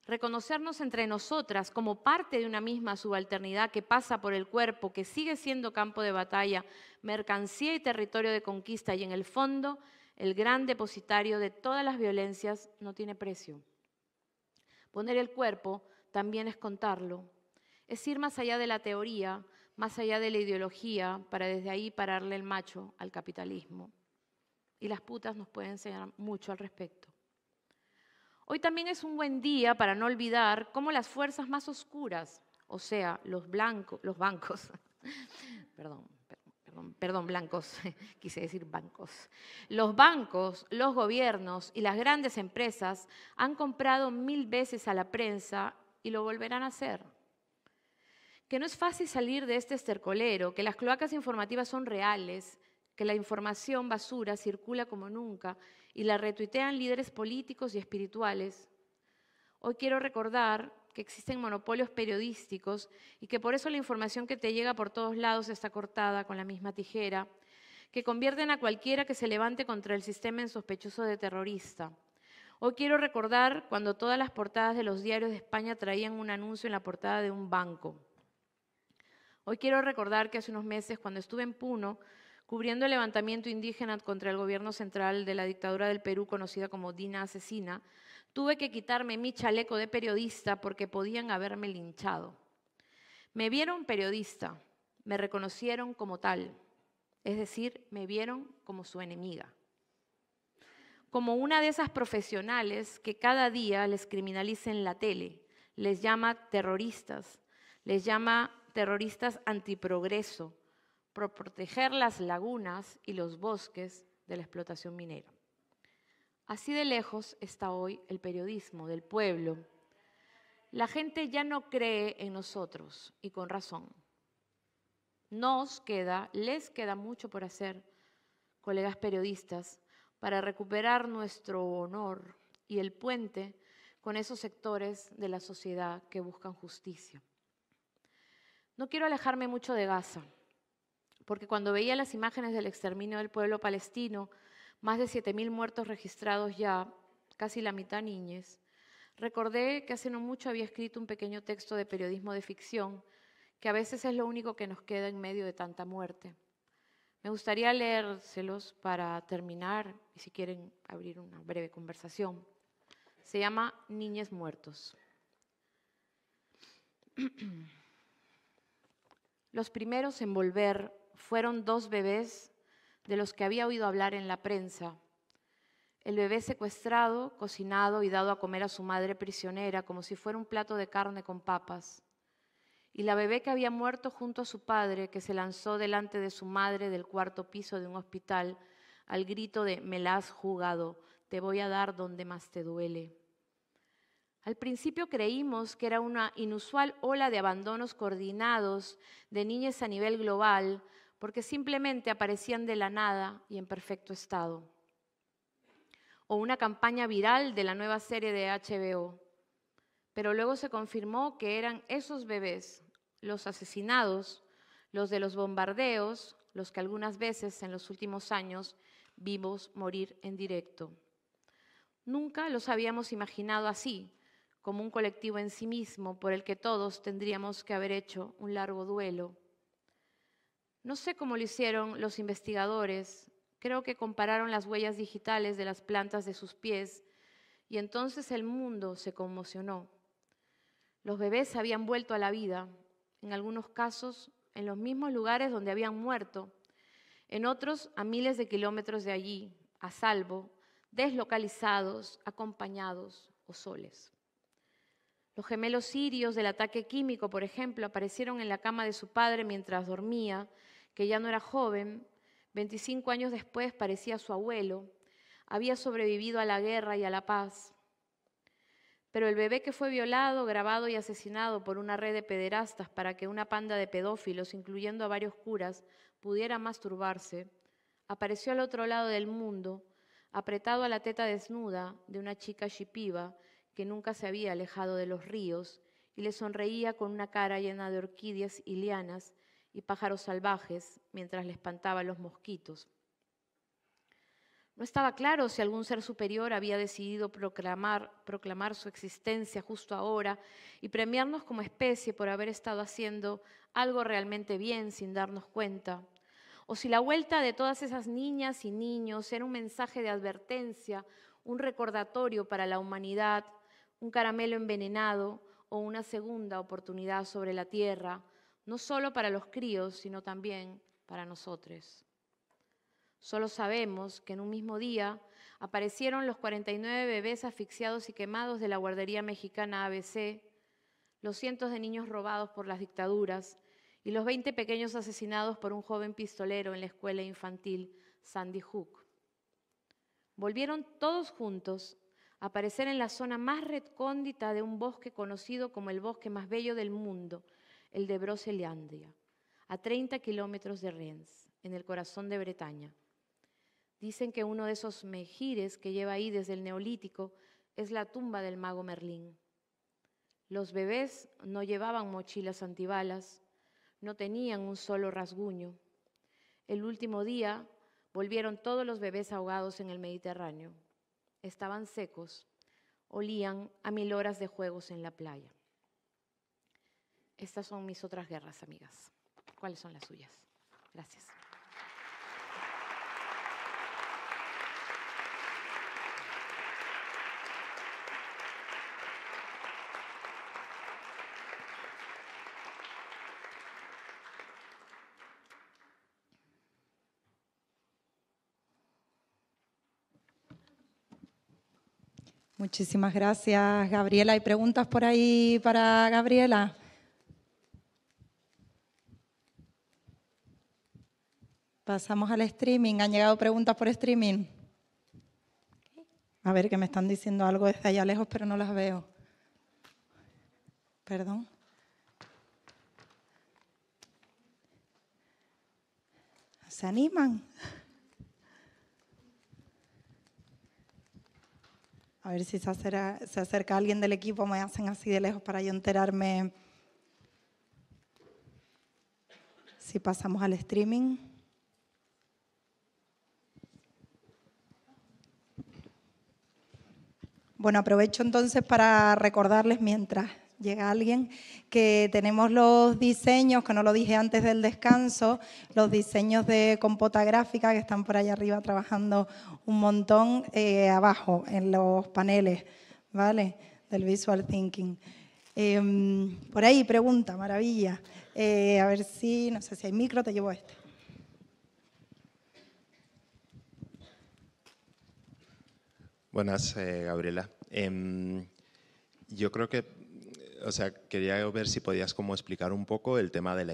Reconocernos entre nosotras como parte de una misma subalternidad que pasa por el cuerpo, que sigue siendo campo de batalla, mercancía y territorio de conquista y en el fondo el gran depositario de todas las violencias no tiene precio. Poner el cuerpo también es contarlo, es ir más allá de la teoría, más allá de la ideología, para desde ahí pararle el macho al capitalismo. Y las putas nos pueden enseñar mucho al respecto. Hoy también es un buen día para no olvidar cómo las fuerzas más oscuras, o sea, los, blancos, los bancos, <laughs> perdón, perdón, perdón, blancos, <laughs> quise decir bancos, los bancos, los gobiernos y las grandes empresas han comprado mil veces a la prensa y lo volverán a hacer. Que no es fácil salir de este estercolero, que las cloacas informativas son reales, que la información basura circula como nunca y la retuitean líderes políticos y espirituales. Hoy quiero recordar que existen monopolios periodísticos y que por eso la información que te llega por todos lados está cortada con la misma tijera, que convierten a cualquiera que se levante contra el sistema en sospechoso de terrorista. Hoy quiero recordar cuando todas las portadas de los diarios de España traían un anuncio en la portada de un banco. Hoy quiero recordar que hace unos meses, cuando estuve en Puno, cubriendo el levantamiento indígena contra el gobierno central de la dictadura del Perú conocida como Dina Asesina, tuve que quitarme mi chaleco de periodista porque podían haberme linchado. Me vieron periodista, me reconocieron como tal, es decir, me vieron como su enemiga como una de esas profesionales que cada día les criminaliza en la tele, les llama terroristas, les llama terroristas antiprogreso, proteger las lagunas y los bosques de la explotación minera. Así de lejos está hoy el periodismo del pueblo. La gente ya no cree en nosotros y con razón. Nos queda, les queda mucho por hacer, colegas periodistas, para recuperar nuestro honor y el puente con esos sectores de la sociedad que buscan justicia. No quiero alejarme mucho de Gaza, porque cuando veía las imágenes del exterminio del pueblo palestino, más de 7.000 muertos registrados ya, casi la mitad niñes, recordé que hace no mucho había escrito un pequeño texto de periodismo de ficción, que a veces es lo único que nos queda en medio de tanta muerte. Me gustaría leérselos para terminar y si quieren abrir una breve conversación. Se llama Niñes Muertos. <clears throat> Los primeros en volver fueron dos bebés de los que había oído hablar en la prensa. El bebé secuestrado, cocinado y dado a comer a su madre prisionera como si fuera un plato de carne con papas. Y la bebé que había muerto junto a su padre, que se lanzó delante de su madre del cuarto piso de un hospital al grito de Me la has jugado, te voy a dar donde más te duele. Al principio creímos que era una inusual ola de abandonos coordinados de niñas a nivel global, porque simplemente aparecían de la nada y en perfecto estado. O una campaña viral de la nueva serie de HBO. Pero luego se confirmó que eran esos bebés, los asesinados, los de los bombardeos, los que algunas veces en los últimos años vimos morir en directo. Nunca los habíamos imaginado así, como un colectivo en sí mismo por el que todos tendríamos que haber hecho un largo duelo no sé cómo lo hicieron los investigadores, creo que compararon las huellas digitales de las plantas de sus pies y entonces el mundo se conmocionó. Los bebés habían vuelto a la vida, en algunos casos en los mismos lugares donde habían muerto, en otros a miles de kilómetros de allí, a salvo, deslocalizados, acompañados o soles. Los gemelos sirios del ataque químico, por ejemplo, aparecieron en la cama de su padre mientras dormía que ya no era joven, 25 años después parecía su abuelo, había sobrevivido a la guerra y a la paz. Pero el bebé que fue violado, grabado y asesinado por una red de pederastas para que una panda de pedófilos, incluyendo a varios curas, pudiera masturbarse, apareció al otro lado del mundo, apretado a la teta desnuda de una chica shipiba que nunca se había alejado de los ríos y le sonreía con una cara llena de orquídeas y lianas y pájaros salvajes mientras le espantaban los mosquitos. No estaba claro si algún ser superior había decidido proclamar, proclamar su existencia justo ahora y premiarnos como especie por haber estado haciendo algo realmente bien sin darnos cuenta, o si la vuelta de todas esas niñas y niños era un mensaje de advertencia, un recordatorio para la humanidad, un caramelo envenenado o una segunda oportunidad sobre la tierra no solo para los críos, sino también para nosotros. Solo sabemos que en un mismo día aparecieron los 49 bebés asfixiados y quemados de la guardería mexicana ABC, los cientos de niños robados por las dictaduras y los 20 pequeños asesinados por un joven pistolero en la escuela infantil Sandy Hook. Volvieron todos juntos a aparecer en la zona más recóndita de un bosque conocido como el bosque más bello del mundo, el de Broceliande, a 30 kilómetros de Rennes, en el corazón de Bretaña. Dicen que uno de esos mejires que lleva ahí desde el Neolítico es la tumba del mago Merlín. Los bebés no llevaban mochilas antibalas, no tenían un solo rasguño. El último día volvieron todos los bebés ahogados en el Mediterráneo. Estaban secos, olían a mil horas de juegos en la playa. Estas son mis otras guerras, amigas. ¿Cuáles son las suyas? Gracias. Muchísimas gracias, Gabriela. ¿Hay preguntas por ahí para Gabriela? Pasamos al streaming. Han llegado preguntas por streaming. A ver, que me están diciendo algo desde allá lejos, pero no las veo. Perdón. ¿Se animan? A ver si se acerca, alguien del equipo, me hacen así de lejos para yo enterarme si pasamos al streaming. Bueno, aprovecho entonces para recordarles mientras llega alguien que tenemos los diseños, que no lo dije antes del descanso, los diseños de compota gráfica que están por allá arriba trabajando un montón eh, abajo en los paneles, ¿vale? Del visual thinking. Em, por ahí, pregunta, maravilla. Eh, a ver si, no sé si hay micro, te llevo este. Buenas, eh, Gabriela. Em, yo creo que, o sea, quería ver si podías como explicar un poco el tema de la,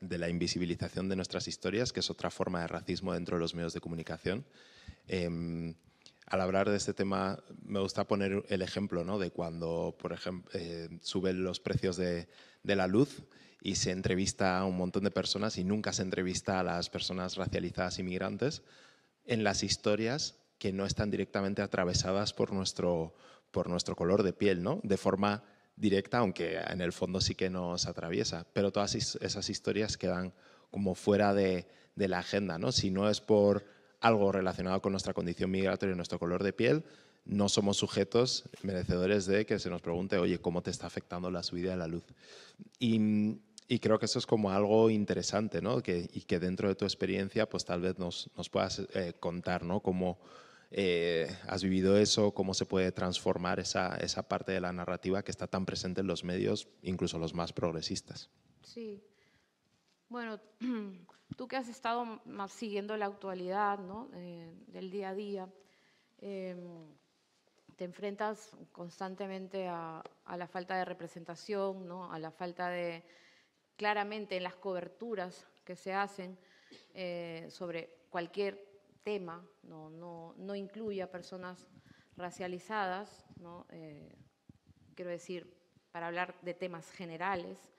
de la invisibilización de nuestras historias, que es otra forma de racismo dentro de los medios de comunicación. Em, al hablar de este tema, me gusta poner el ejemplo de cuando, por ejemplo, eh, suben los precios de, de la luz y se entrevista a un montón de personas y nunca se entrevista a las personas racializadas inmigrantes. En las historias que no están directamente atravesadas por nuestro, por nuestro color de piel, ¿no? De forma directa, aunque en el fondo sí que nos atraviesa. Pero todas esas historias quedan como fuera de, la agenda, ¿no? Si no es por algo relacionado con nuestra condición migratoria y nuestro color de piel, no somos sujetos merecedores de que se nos pregunte, oye, ¿cómo te está afectando la subida de la luz? Y, creo que eso es como algo interesante, y que dentro de tu experiencia, pues tal vez nos, puedas eh, contar, ¿no? Cómo, eh, has vivido eso, cómo se puede transformar esa, parte de la narrativa que está tan presente en los medios, incluso los más progresistas. Sí. Bueno, <clears throat> tú que has estado más siguiendo la actualidad ¿no? Eh, del día a día, em, te enfrentas constantemente a, la falta de representación, ¿no? a la falta de, claramente en las coberturas que se hacen eh, sobre cualquier tema, no, no, incluye a personas racializadas, eh, quiero decir, para hablar de temas generales,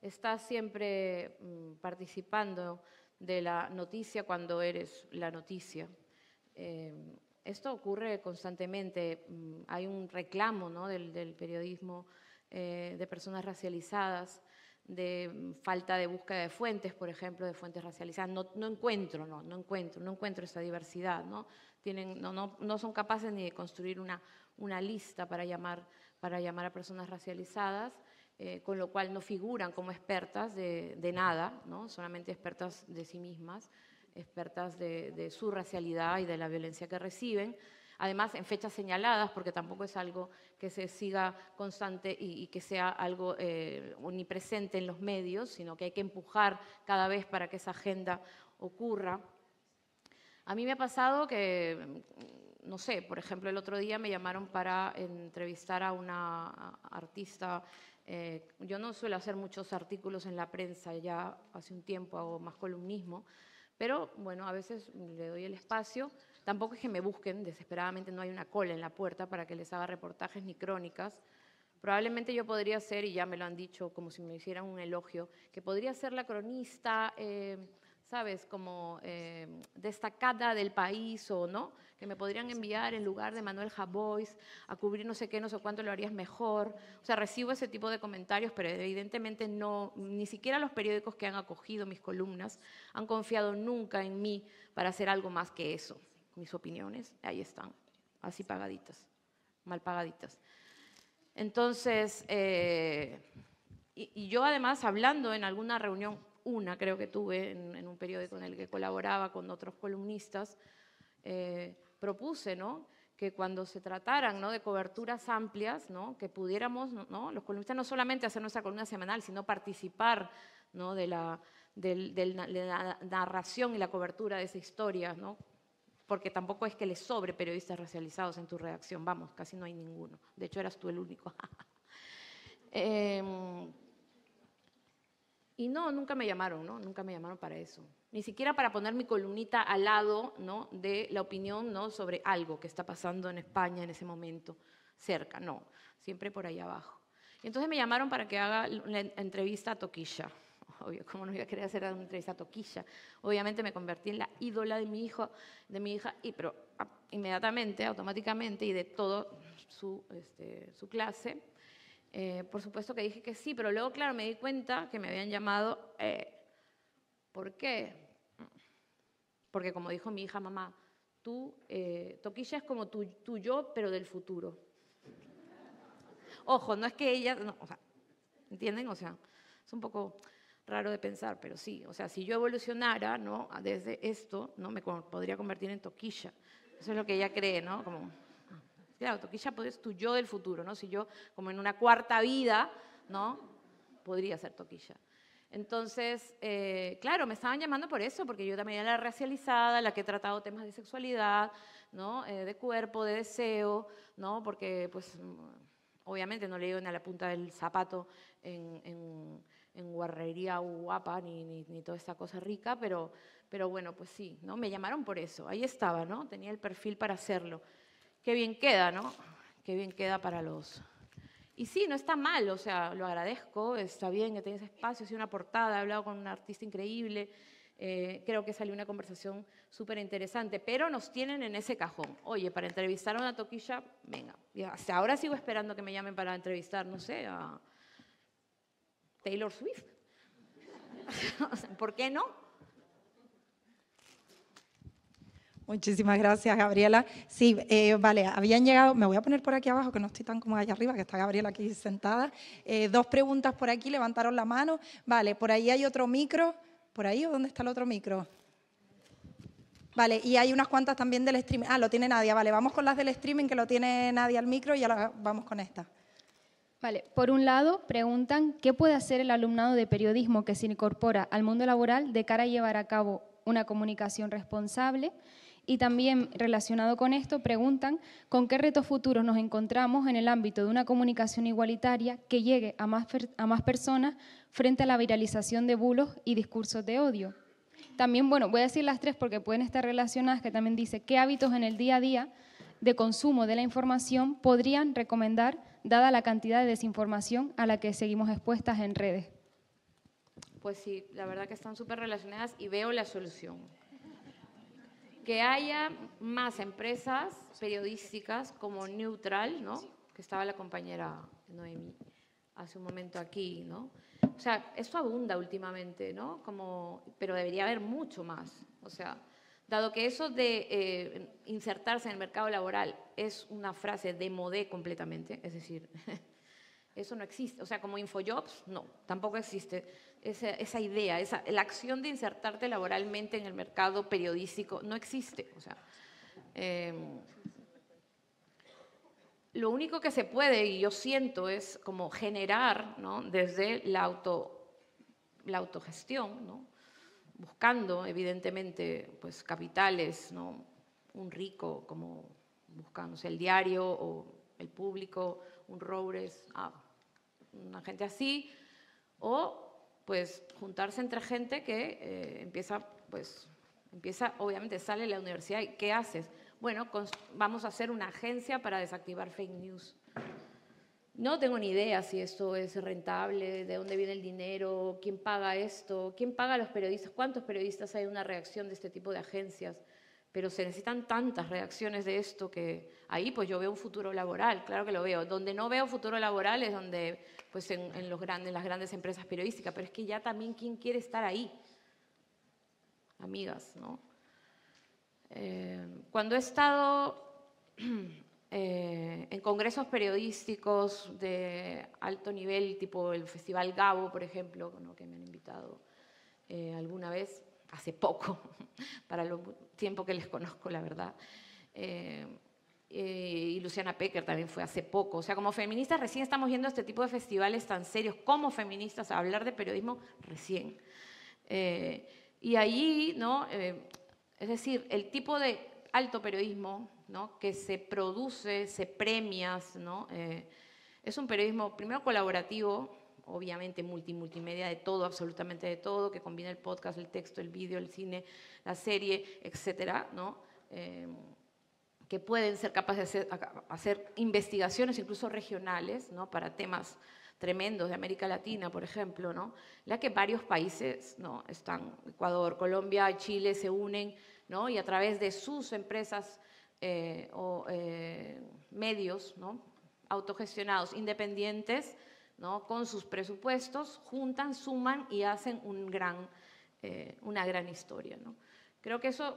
estás siempre mm, participando de la noticia cuando eres la noticia. Eh, esto ocurre constantemente, mm, hay un reclamo del, periodismo eh, de personas racializadas de mm, falta de búsqueda de fuentes, por ejemplo, de fuentes racializadas. No, encuentro, no, encuentro, no encuentro esa diversidad, ¿no? son capaces ni de construir una, lista para llamar, para llamar a personas racializadas, eh, con lo cual no figuran como expertas de, nada, solamente expertas de sí mismas, expertas de su racialidad y de la violencia que reciben además en fechas señaladas, porque tampoco es algo que se siga constante y, que sea algo eh, omnipresente en los medios, sino que hay que empujar cada vez para que esa agenda ocurra. A mí me ha pasado que, no sé, por ejemplo, el otro día me llamaron para entrevistar a una artista eh, yo no suelo hacer muchos artículos en la prensa, ya hace un tiempo hago más columnismo, pero bueno, a veces le doy el espacio Tampoco es que me busquen, desesperadamente no hay una cola en la puerta para que les haga reportajes ni crónicas. Probablemente yo podría ser, y ya me lo han dicho, como si me hicieran un elogio, que podría ser la cronista, eh, ¿sabes?, como eh, destacada del país o no, que me podrían enviar en lugar de Manuel Javois a cubrir no sé qué, no sé cuánto, lo harías mejor. O sea, recibo ese tipo de comentarios, pero evidentemente no, ni siquiera los periódicos que han acogido mis columnas han confiado nunca en mí para hacer algo más que eso mis opiniones, ahí están, así pagaditas, mal pagaditas. Entonces, eh, y, yo además hablando en alguna reunión, una creo que tuve en, un periódico en el que colaboraba con otros columnistas, eh, propuse, ¿no? que cuando se trataran ¿no? de coberturas amplias, ¿no? que pudiéramos, ¿no? los columnistas, no solamente hacer nuestra columna semanal, sino participar ¿no? de, la, de, la, narración y la cobertura de esa historia, ¿no? porque tampoco es que les sobre periodistas racializados en tu redacción, vamos, casi no hay ninguno. De hecho, eras tú el único. <laughs> Em, y no, nunca me llamaron, ¿no? Nunca me llamaron para eso. Ni siquiera para poner mi columnita al lado, De la opinión, ¿no? Sobre algo que está pasando en España en ese momento, cerca, no. Siempre por ahí abajo. Y entonces me llamaron para que haga la entrevista a Toquilla. <laughs> obvio, ¿cómo no voy a querer hacer una entrevista toquilla? Obviamente me convertí en la ídola de mi hijo, de mi hija, y pero ah, inmediatamente, automáticamente, y de toda este, su, clase, eh, por supuesto que dije que sí, pero luego, claro, me di cuenta que me habían llamado, eh, ¿por qué? Porque como dijo mi hija, mamá, tú, eh, toquilla es como tu, tu yo, pero del futuro. Ojo, no es que ella, no, o sea, ¿entienden? O sea, es un poco raro de pensar, pero sí. O sea, si yo evolucionara, ¿no? Desde esto, ¿no? Me podría convertir en toquilla. Eso es lo que ella cree, ¿no? Como, ah, claro, toquilla es tu yo del futuro, ¿no? Si yo, como en una cuarta vida, ¿no? Podría ser toquilla. Entonces, eh, claro, me estaban llamando por eso, porque yo también era racializada, la que he tratado temas de sexualidad, ¿no? Eh, de cuerpo, de deseo, ¿no? Porque, pues, obviamente no le digo a la punta del zapato en en guarrería guapa ni, ni, ni, toda esta cosa rica, pero, pero bueno, pues sí, ¿no? Me llamaron por eso, ahí estaba, ¿no? Tenía el perfil para hacerlo. Qué bien queda, ¿no? Qué bien queda para los... Y sí, no está mal, o sea, lo agradezco, está bien que tengas espacio, sido una portada, he hablado con un artista increíble, eh, creo que salió una conversación súper interesante, pero nos tienen en ese cajón. Oye, para entrevistar a una toquilla, venga, hasta ahora sigo esperando que me llamen para entrevistar, no sé, a Taylor Swift. <laughs> ¿Por qué no? Muchísimas gracias, Gabriela. Sí, eh, vale, habían llegado, me voy a poner por aquí abajo, que no estoy tan como allá arriba, que está Gabriela aquí sentada. Eh, dos preguntas por aquí, levantaron la mano. Vale, por ahí hay otro micro. ¿Por ahí o dónde está el otro micro? Vale, y hay unas cuantas también del streaming. Ah, lo tiene nadie. vale, vamos con las del streaming, que lo tiene nadie al micro y ya vamos con esta por un lado, preguntan qué puede hacer el alumnado de periodismo que se incorpora al mundo laboral de cara a llevar a cabo una comunicación responsable. Y también relacionado con esto, preguntan con qué retos futuros nos encontramos en el ámbito de una comunicación igualitaria que llegue a más, a más personas frente a la viralización de bulos y discursos de odio. También, bueno, voy a decir las tres porque pueden estar relacionadas, que también dice qué hábitos en el día a día de consumo de la información podrían recomendar dada la cantidad de desinformación a la que seguimos expuestas en redes. Pues sí, la verdad que están súper relacionadas y veo la solución. Que haya más empresas periodísticas como Neutral, ¿no? Que estaba la compañera Noemi hace un momento aquí, ¿no? O sea, eso abunda últimamente, ¿no? Como, pero debería haber mucho más. O sea, Dado que eso de eh, insertarse en el mercado laboral es una frase de modé completamente, es decir, <laughs> eso no existe. O sea, como InfoJobs, no, tampoco existe esa, idea, esa, la acción de insertarte laboralmente en el mercado periodístico no existe. O sea, em, lo único que se puede, y yo siento, es como generar desde la, la autogestión, ¿no? buscando evidentemente pues, capitales, ¿no? un rico como buscándose el diario o el público, un Roures, a ah, una gente así, o pues juntarse entre gente que eh, empieza, pues, empieza, obviamente sale de la universidad y ¿qué haces? Bueno, vamos a hacer una agencia para desactivar fake news. No tengo ni idea si esto es rentable, de dónde viene el dinero, quién paga esto, quién paga a los periodistas, cuántos periodistas hay en una reacción de este tipo de agencias. Pero se necesitan tantas reacciones de esto que ahí pues yo veo un futuro laboral, claro que lo veo. Donde no veo futuro laboral es donde pues en, los grandes, las grandes empresas periodísticas, pero es que ya también quién quiere estar ahí, amigas, ¿no? Eh, cuando he estado <clears throat> Eh, en congresos periodísticos de alto nivel, tipo el Festival Gabo, por ejemplo, que me han invitado eh, alguna vez, hace poco, <laughs> para el tiempo que les conozco, la verdad. Eh, y Luciana Pecker también fue hace poco. O sea, como feministas recién estamos viendo este tipo de festivales tan serios como feministas hablar de periodismo recién. y allí, ¿no? es decir, el tipo de alto periodismo, ¿no? que se produce, se premia, ¿no? Eh, es un periodismo primero colaborativo, obviamente multi, multimedia de todo, absolutamente de todo, que combina el podcast, el texto, el vídeo, el cine, la serie, etcétera, ¿no? Eh, que pueden ser capaces de hacer, investigaciones incluso regionales, Para temas tremendos de América Latina, por ejemplo, ¿no? La que varios países, ¿no? Están Ecuador, Colombia, Chile se unen y a través de sus empresas eh, o eh, medios ¿no? autogestionados, independientes, ¿no? con sus presupuestos, juntan, suman y hacen un gran, eh, una gran historia. Creo que eso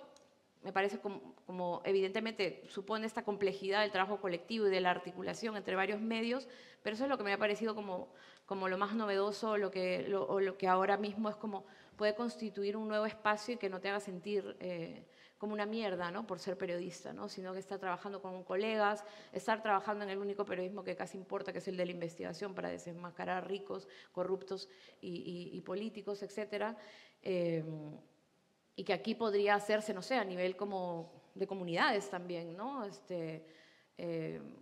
me parece como, evidentemente supone esta complejidad del trabajo colectivo y de la articulación entre varios medios, pero eso es lo que me ha parecido como, como lo más novedoso lo que, lo, o lo que ahora mismo es como puede constituir un nuevo espacio y que no te haga sentir eh, como una mierda ¿no? por ser periodista, ¿no? sino que estar trabajando con colegas, estar trabajando en el único periodismo que casi importa, que es el de la investigación para desenmascarar ricos, corruptos y, políticos, etc. Em, y que aquí podría hacerse, no sé, a nivel como de comunidades también, ¿no? Este, em,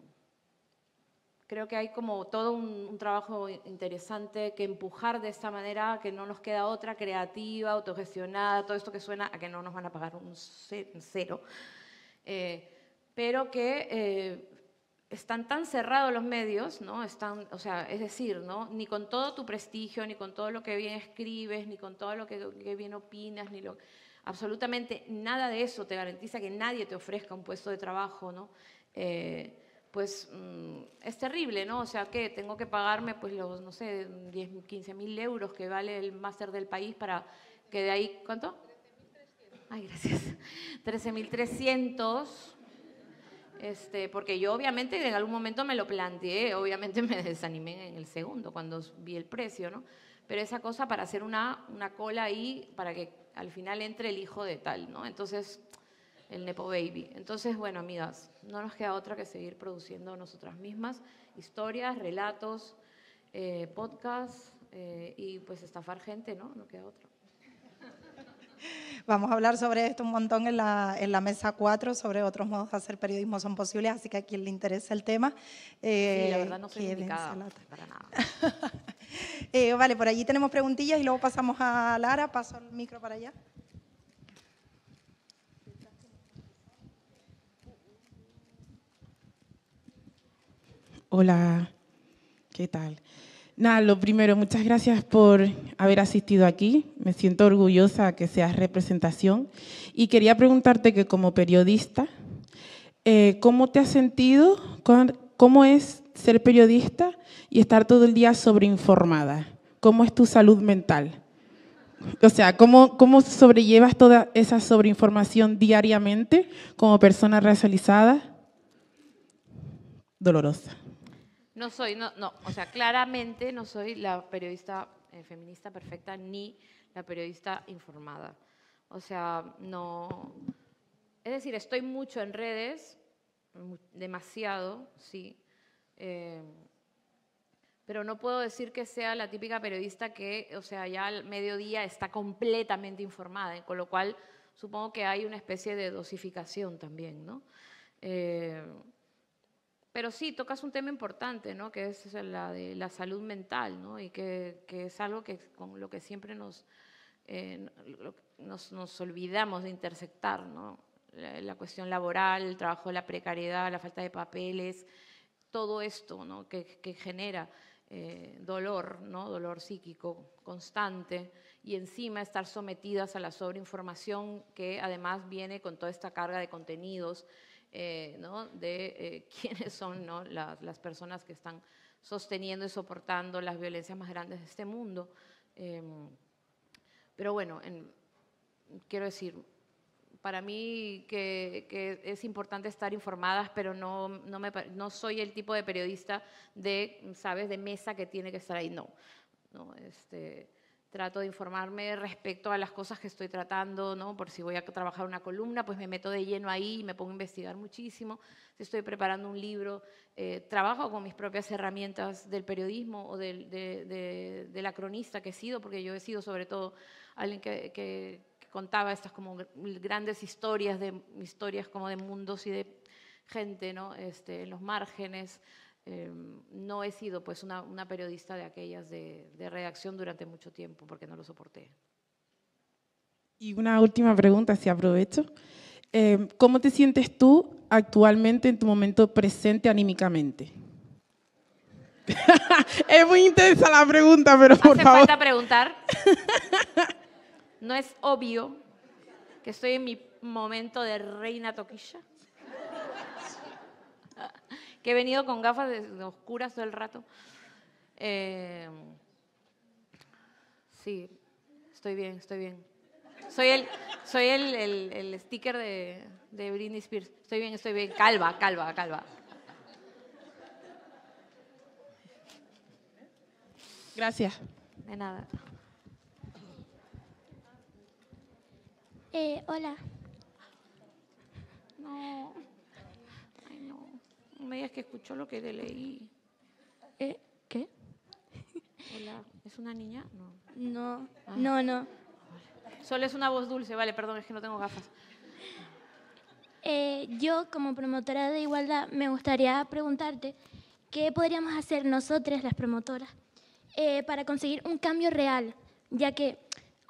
creo que hay como todo un, trabajo interesante que empujar de esta manera, que no nos queda otra, creativa, autogestionada, todo esto que suena a que no nos van a pagar un cero, eh, pero que eh, están tan cerrados los medios, ¿no? Están, o sea, es decir, ¿no? Ni con todo tu prestigio, ni con todo lo que bien escribes, ni con todo lo que, bien opinas, ni Absolutamente nada de eso te garantiza que nadie te ofrezca un puesto de trabajo, ¿no? Eh, pues mm, es terrible, ¿no? O sea, que tengo que pagarme, pues, los, no sé, 10, 15 mil euros que vale el máster del país para que de ahí, ¿cuánto? 13.300. Ay, gracias. 13.300. <laughs> Este, porque yo obviamente en algún momento me lo planteé, obviamente <laughs> me desanimé en el segundo cuando vi el precio, ¿no? Pero esa cosa para hacer una, una cola ahí, para que al final entre el hijo de tal, ¿no? Entonces, el Nepo Baby. Entonces, bueno, amigas, no nos queda otra que seguir produciendo nosotras mismas historias, relatos, eh, podcasts eh, y pues estafar gente, ¿no? No queda otra. Vamos a hablar sobre esto un montón en la, en la mesa 4, sobre otros modos de hacer periodismo son posibles, así que a quien le interesa el tema. sí, la eh, verdad no soy para nada. <laughs> vale, por allí tenemos preguntillas y luego pasamos a Lara, paso el micro para allá. Hola, ¿qué tal? Nada, lo primero, muchas gracias por haber asistido aquí. Me siento orgullosa que seas representación. Y quería preguntarte que como periodista, eh, ¿cómo te has sentido? ¿Cómo es ser periodista y estar todo el día sobreinformada? ¿Cómo es tu salud mental? O sea, ¿cómo, ¿cómo sobrellevas toda esa sobreinformación diariamente como persona racializada? Dolorosa. No soy, no, no, o sea, claramente no soy la periodista eh, feminista perfecta ni la periodista informada. O sea, no. Es decir, estoy mucho en redes, demasiado, sí. Eh, pero no puedo decir que sea la típica periodista que, o sea, ya al mediodía está completamente informada, con lo cual supongo que hay una especie de dosificación también, ¿no? Eh, pero sí, tocas un tema importante, ¿no? Que es la de la salud mental, ¿no? Y que, es algo que con lo que siempre nos, eh, nos, olvidamos de intersectar, ¿no? La, cuestión laboral, el trabajo, la precariedad, la falta de papeles, todo esto, ¿no? Que, genera eh, dolor, ¿no? Dolor psíquico constante y encima estar sometidas a la sobreinformación que además viene con toda esta carga de contenidos eh, ¿no? de eh, <laughs> quiénes son ¿no? las, personas que están sosteniendo y soportando las violencias más grandes de este mundo. Em, pero bueno, quiero decir, para mí que, es importante estar informadas, pero no, soy el tipo de periodista de, ¿sabes?, de mesa que tiene que estar ahí, no. no este, trato de informarme respecto a las cosas que estoy tratando, ¿no? Por si voy a trabajar una columna, pues me meto de lleno ahí, y me pongo a investigar muchísimo. Si estoy preparando un libro, eh, trabajo con mis propias herramientas del periodismo o de, la cronista que he sido, porque yo he sido sobre todo alguien que, que contaba estas como grandes historias, de, historias como de mundos y de gente, ¿no? Este, en los márgenes, Em, no he sido pues una, periodista de aquellas de, de, redacción durante mucho tiempo porque no lo soporté. Y una última pregunta, si aprovecho. Em, ¿Cómo te sientes tú actualmente en tu momento presente anímicamente? <laughs> es muy intensa la pregunta, pero por ¿Hace favor. falta preguntar. <laughs> ¿No es obvio que estoy en mi momento de reina toquilla? he venido con gafas oscuras todo el rato. Eh, sí, estoy bien, estoy bien. Soy el, soy el, sticker de, de Britney Spears. Estoy bien, estoy bien. Calva, calva, calva. Gracias. De nada. Eh, hola. No me digas que escuchó lo que leí. ¿Eh? ¿Qué? <laughs> Hola, ¿es una niña? No. Ah. No, no, Solo es una voz dulce, vale, perdón, es que no tengo gafas. Eh, yo, como promotora de igualdad, me gustaría preguntarte qué podríamos hacer nosotras, las promotoras, eh, para conseguir un cambio real, ya que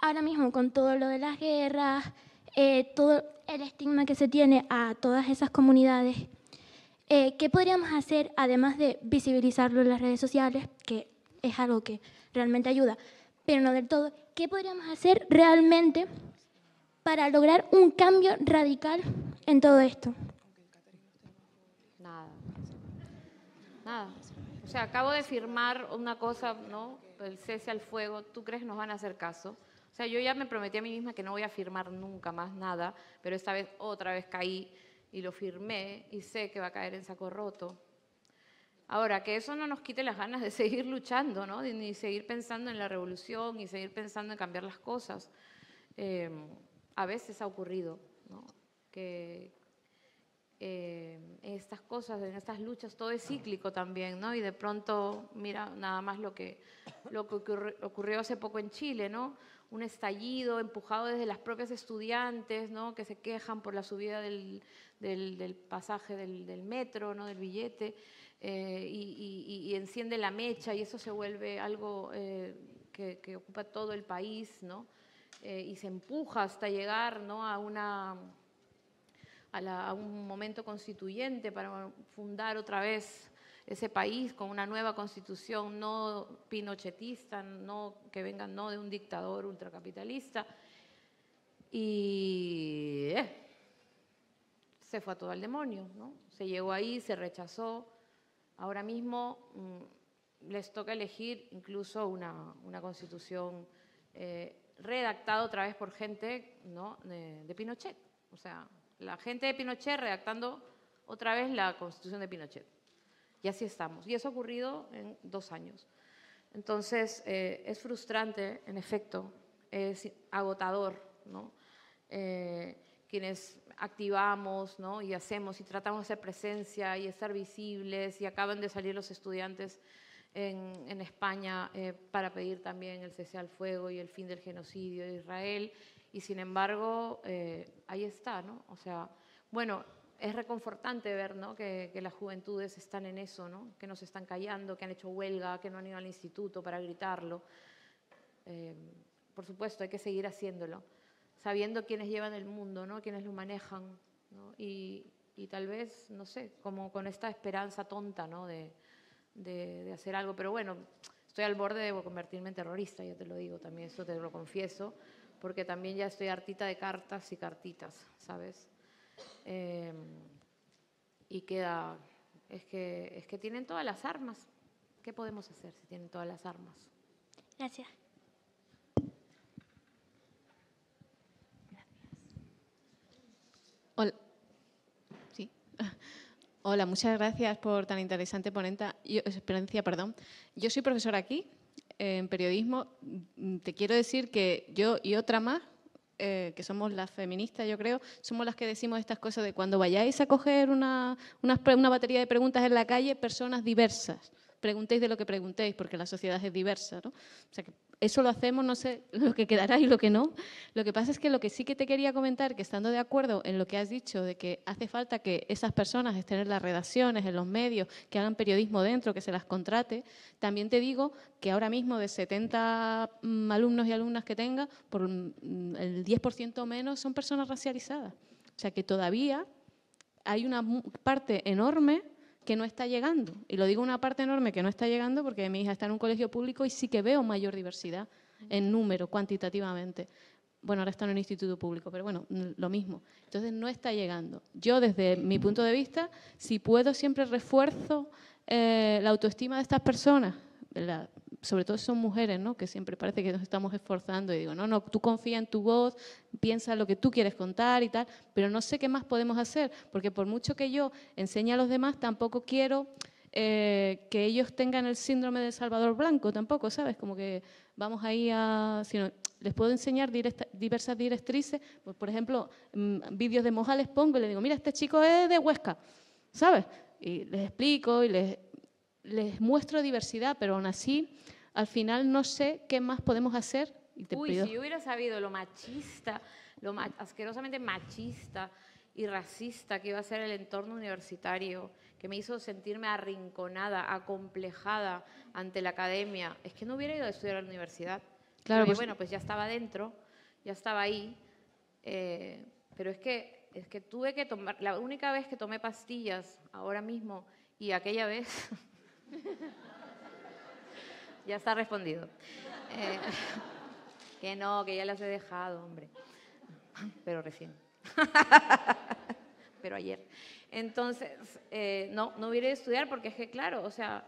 ahora mismo con todo lo de las guerras, eh, todo el estigma que se tiene a todas esas comunidades, eh, ¿Qué podríamos hacer, además de visibilizarlo en las redes sociales, que es algo que realmente ayuda, pero no del todo, qué podríamos hacer realmente para lograr un cambio radical en todo esto? Nada. Nada. O sea, acabo de firmar una cosa, ¿no? El cese al fuego. ¿Tú crees que nos van a hacer caso? O sea, yo ya me prometí a mí misma que no voy a firmar nunca más nada, pero esta vez otra vez caí y lo firmé y sé que va a caer en saco roto. Ahora, que eso no nos quite las ganas de <laughs> seguir luchando, ¿no? Ni seguir pensando en la revolución y seguir pensando en cambiar las cosas. Em, a veces ha ocurrido, ¿no? Que eh, estas cosas, en estas luchas, todo es cíclico también, ¿no? Y de pronto, mira, nada más lo que, lo que ocurrió hace poco en Chile, ¿no? un estallido empujado desde las propias estudiantes, ¿no? que se quejan por la subida del, pasaje del, metro, ¿no? del billete, eh, y, enciende la mecha y eso se vuelve algo eh, que, ocupa todo el país, ¿no? Eh, y se empuja hasta llegar ¿no? a, una, a un momento constituyente para fundar otra vez ese país con una nueva constitución no pinochetista, no, que venga no de un dictador ultracapitalista. Y eh, se fue a todo al demonio, ¿no? Se llegó ahí, se rechazó. Ahora mismo mm, les toca elegir incluso una, constitución eh, redactada otra vez por gente ¿no? de Pinochet. O sea, la gente de Pinochet redactando otra vez la constitución de Pinochet. Y así estamos. Y eso ha ocurrido en dos años. Entonces, eh, es frustrante, en efecto, es agotador, ¿no? Eh, quienes activamos, ¿no? Y hacemos y tratamos de hacer presencia y estar visibles y acaban de salir los estudiantes en, España eh, para pedir también el cese al fuego y el fin del genocidio de Israel y sin embargo ahí está, ¿no? O sea, bueno, es reconfortante ver ¿no? que, las juventudes están en eso, ¿no? que nos están callando, que han hecho huelga, que no han ido al instituto para gritarlo. Eh, por supuesto, hay que seguir haciéndolo, sabiendo quiénes llevan el mundo, ¿no? quiénes lo manejan. Y, tal vez, no sé, como con esta esperanza tonta ¿no? de, de hacer algo. Pero bueno, estoy al borde de convertirme en terrorista, ya te lo digo también, eso te lo confieso, porque también ya estoy hartita de cartas y cartitas, ¿sabes? Em, y queda, es que, es que tienen todas las armas. ¿Qué podemos hacer si tienen todas las armas? Gracias. Hola. Hola, muchas gracias por tan interesante ponenta, yo, experiencia. Perdón. Yo soy profesora aquí en periodismo. Te quiero decir que yo y otra más eh, que somos las feministas, yo creo, somos las que decimos estas cosas de cuando vayáis a coger una, una, batería de preguntas en la calle, personas diversas preguntéis de lo que preguntéis, porque la sociedad es diversa, ¿no? sea, que eso lo hacemos, no sé <laughs> lo que quedará y lo que no. Lo que pasa es que lo que sí que te quería comentar, que estando de acuerdo en lo que has dicho, de que hace falta que esas personas estén en las redacciones, en los medios, que hagan periodismo dentro, que se las contrate, también te digo que ahora mismo de 70 mm, alumnos y alumnas que tenga, por mm, el 10% menos son personas racializadas. O sea que todavía hay una parte enorme que no está llegando. Y lo digo una parte enorme que no está llegando porque mi hija está en un colegio público y sí que veo mayor diversidad en número, cuantitativamente. Bueno, ahora está en un instituto público, pero bueno, lo mismo. Entonces no está llegando. Yo desde mi punto de vista, si puedo siempre refuerzo eh, la autoestima de estas personas sobre todo son mujeres, ¿no? que siempre parece que nos estamos esforzando y digo, no, no, tú confía en tu voz, piensa lo que tú quieres contar y tal, pero no sé qué más podemos hacer, porque por mucho que yo enseñe a los demás, tampoco quiero eh, que ellos tengan el síndrome de Salvador Blanco tampoco, ¿sabes? Como que vamos ahí a... Sino, les puedo enseñar diversas directrices, pues, por ejemplo, mm, vídeos de Mojales pongo y les digo, mira, este chico es de Huesca, ¿sabes? Y les explico y les les muestro diversidad, pero aún así, al final no sé qué más podemos hacer. Uy, si yo hubiera sabido lo machista, lo asquerosamente machista y racista que iba a ser el entorno universitario, que me hizo sentirme arrinconada, acomplejada ante la academia, es que no hubiera ido a estudiar a la universidad. Claro, pues, bueno, pues ya estaba dentro, ya estaba ahí, eh, pero es que, es que tuve que tomar, la única vez que tomé pastillas, ahora mismo, y aquella vez <laughs> <laughs> ya está respondido. Eh, <laughs> que no, que ya las he dejado, hombre. Pero recién. <laughs> Pero ayer. Entonces, eh, no, no hubiera estudiado estudiar porque es que, claro, o sea,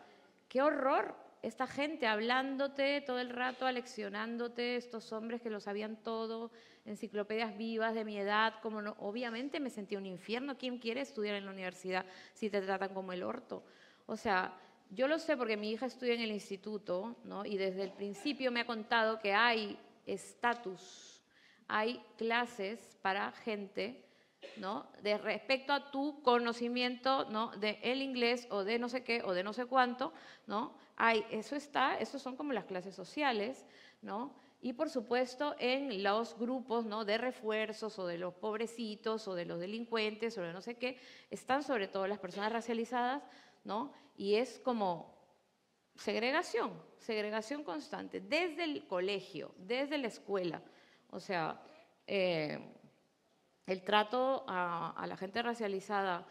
qué horror esta gente hablándote todo el rato, aleccionándote, estos hombres que lo sabían todo, enciclopedias vivas de mi edad, como no, obviamente me sentí un infierno. ¿Quién quiere estudiar en la universidad si te tratan como el orto? O sea, yo lo sé porque mi hija estudia en el instituto, ¿no? Y desde el principio me ha contado que hay estatus, hay clases para gente, ¿no? De respecto a tu conocimiento, ¿no? De el inglés o de no sé qué o de no sé cuánto, ¿no? Hay, eso está, eso son como las clases sociales, ¿no? Y por supuesto en los grupos ¿no? de refuerzos o de los pobrecitos o de los delincuentes o de no sé qué, están sobre todo las personas racializadas y es como segregación, segregación constante, desde el colegio, desde la escuela. O sea, eh, el trato a, la gente racializada,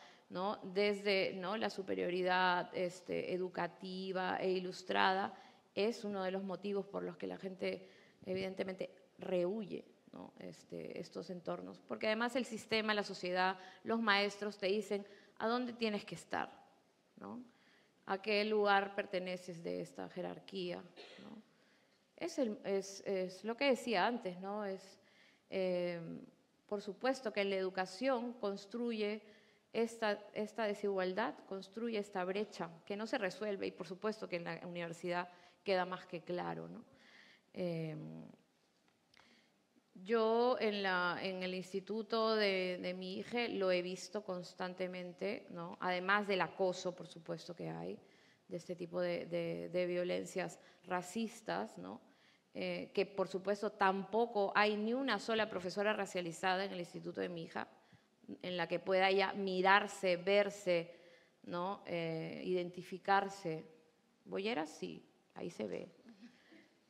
desde la superioridad este, educativa e ilustrada, es uno de los motivos por los que la gente evidentemente rehuye este, estos entornos. Porque además el sistema, la sociedad, los maestros te dicen a dónde tienes que estar. ¿no? ¿A qué lugar perteneces de esta jerarquía? Es, lo que decía antes, ¿no? Es, eh, por supuesto que la educación construye esta, desigualdad, construye esta brecha que no se resuelve y por supuesto que en la universidad queda más que claro, ¿no? Eh, yo en, el instituto de, mi hija lo he visto constantemente, además del acoso, por supuesto, que hay de este tipo de, violencias racistas, eh, que por supuesto tampoco hay ni una sola profesora racializada en el instituto de mi hija, en la que pueda ella mirarse, verse, eh, identificarse. Boyera sí, ahí se ve.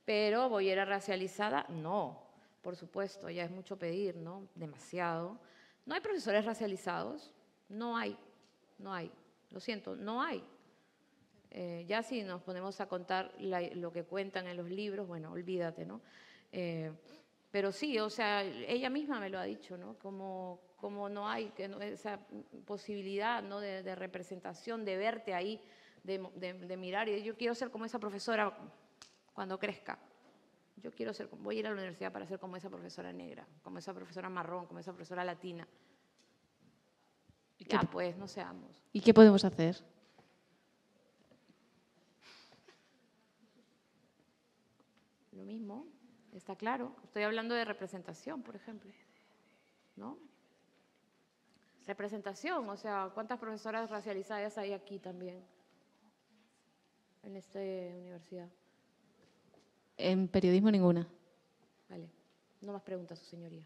Pero boyera racializada no por supuesto, ya es mucho pedir, ¿no? Demasiado. No hay profesores racializados, no hay, no hay, lo siento, no hay. Eh, ya si nos ponemos a contar lo que cuentan en los libros, bueno, olvídate, ¿no? Eh, pero sí, o sea, ella misma me lo ha dicho, ¿no? Como, como no hay que esa posibilidad ¿no? de, representación, de verte ahí, de, de mirar. Y yo quiero ser como esa profesora cuando crezca yo quiero ser, voy a ir a la universidad para ser como esa profesora negra, como esa profesora marrón, como esa profesora latina. ¿Y ya, pues, no seamos. ¿Y qué podemos hacer? Lo mismo, está claro. Estoy hablando de representación, por ejemplo. ¿No? Representación, o sea, ¿cuántas profesoras racializadas hay aquí también? En esta universidad. En periodismo ninguna. Vale. No más preguntas, su señoría.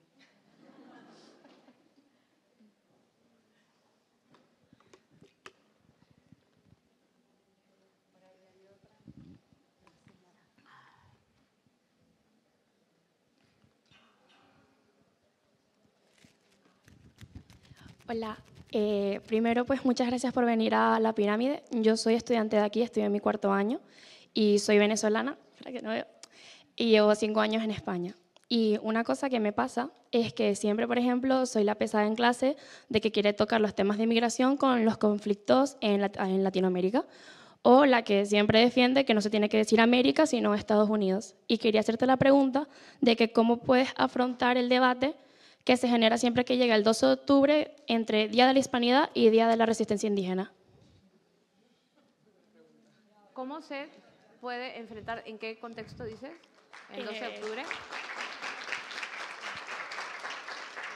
Hola, eh, primero pues muchas gracias por venir a La Pirámide. Yo soy estudiante de aquí, estoy en mi cuarto año y soy venezolana, para que no veo y llevo cinco años en España. Y una cosa que me pasa es que siempre, por ejemplo, soy la pesada en clase de que quiere tocar los temas de inmigración con los conflictos en, Latinoamérica, o la que siempre defiende que no se tiene que decir América, sino Estados Unidos. Y quería hacerte la pregunta de que cómo puedes afrontar el debate que se genera siempre que llega el 12 de octubre entre Día de la Hispanidad y Día de la Resistencia Indígena. ¿Cómo se puede enfrentar, en qué contexto dices? el 12 de eh, octubre.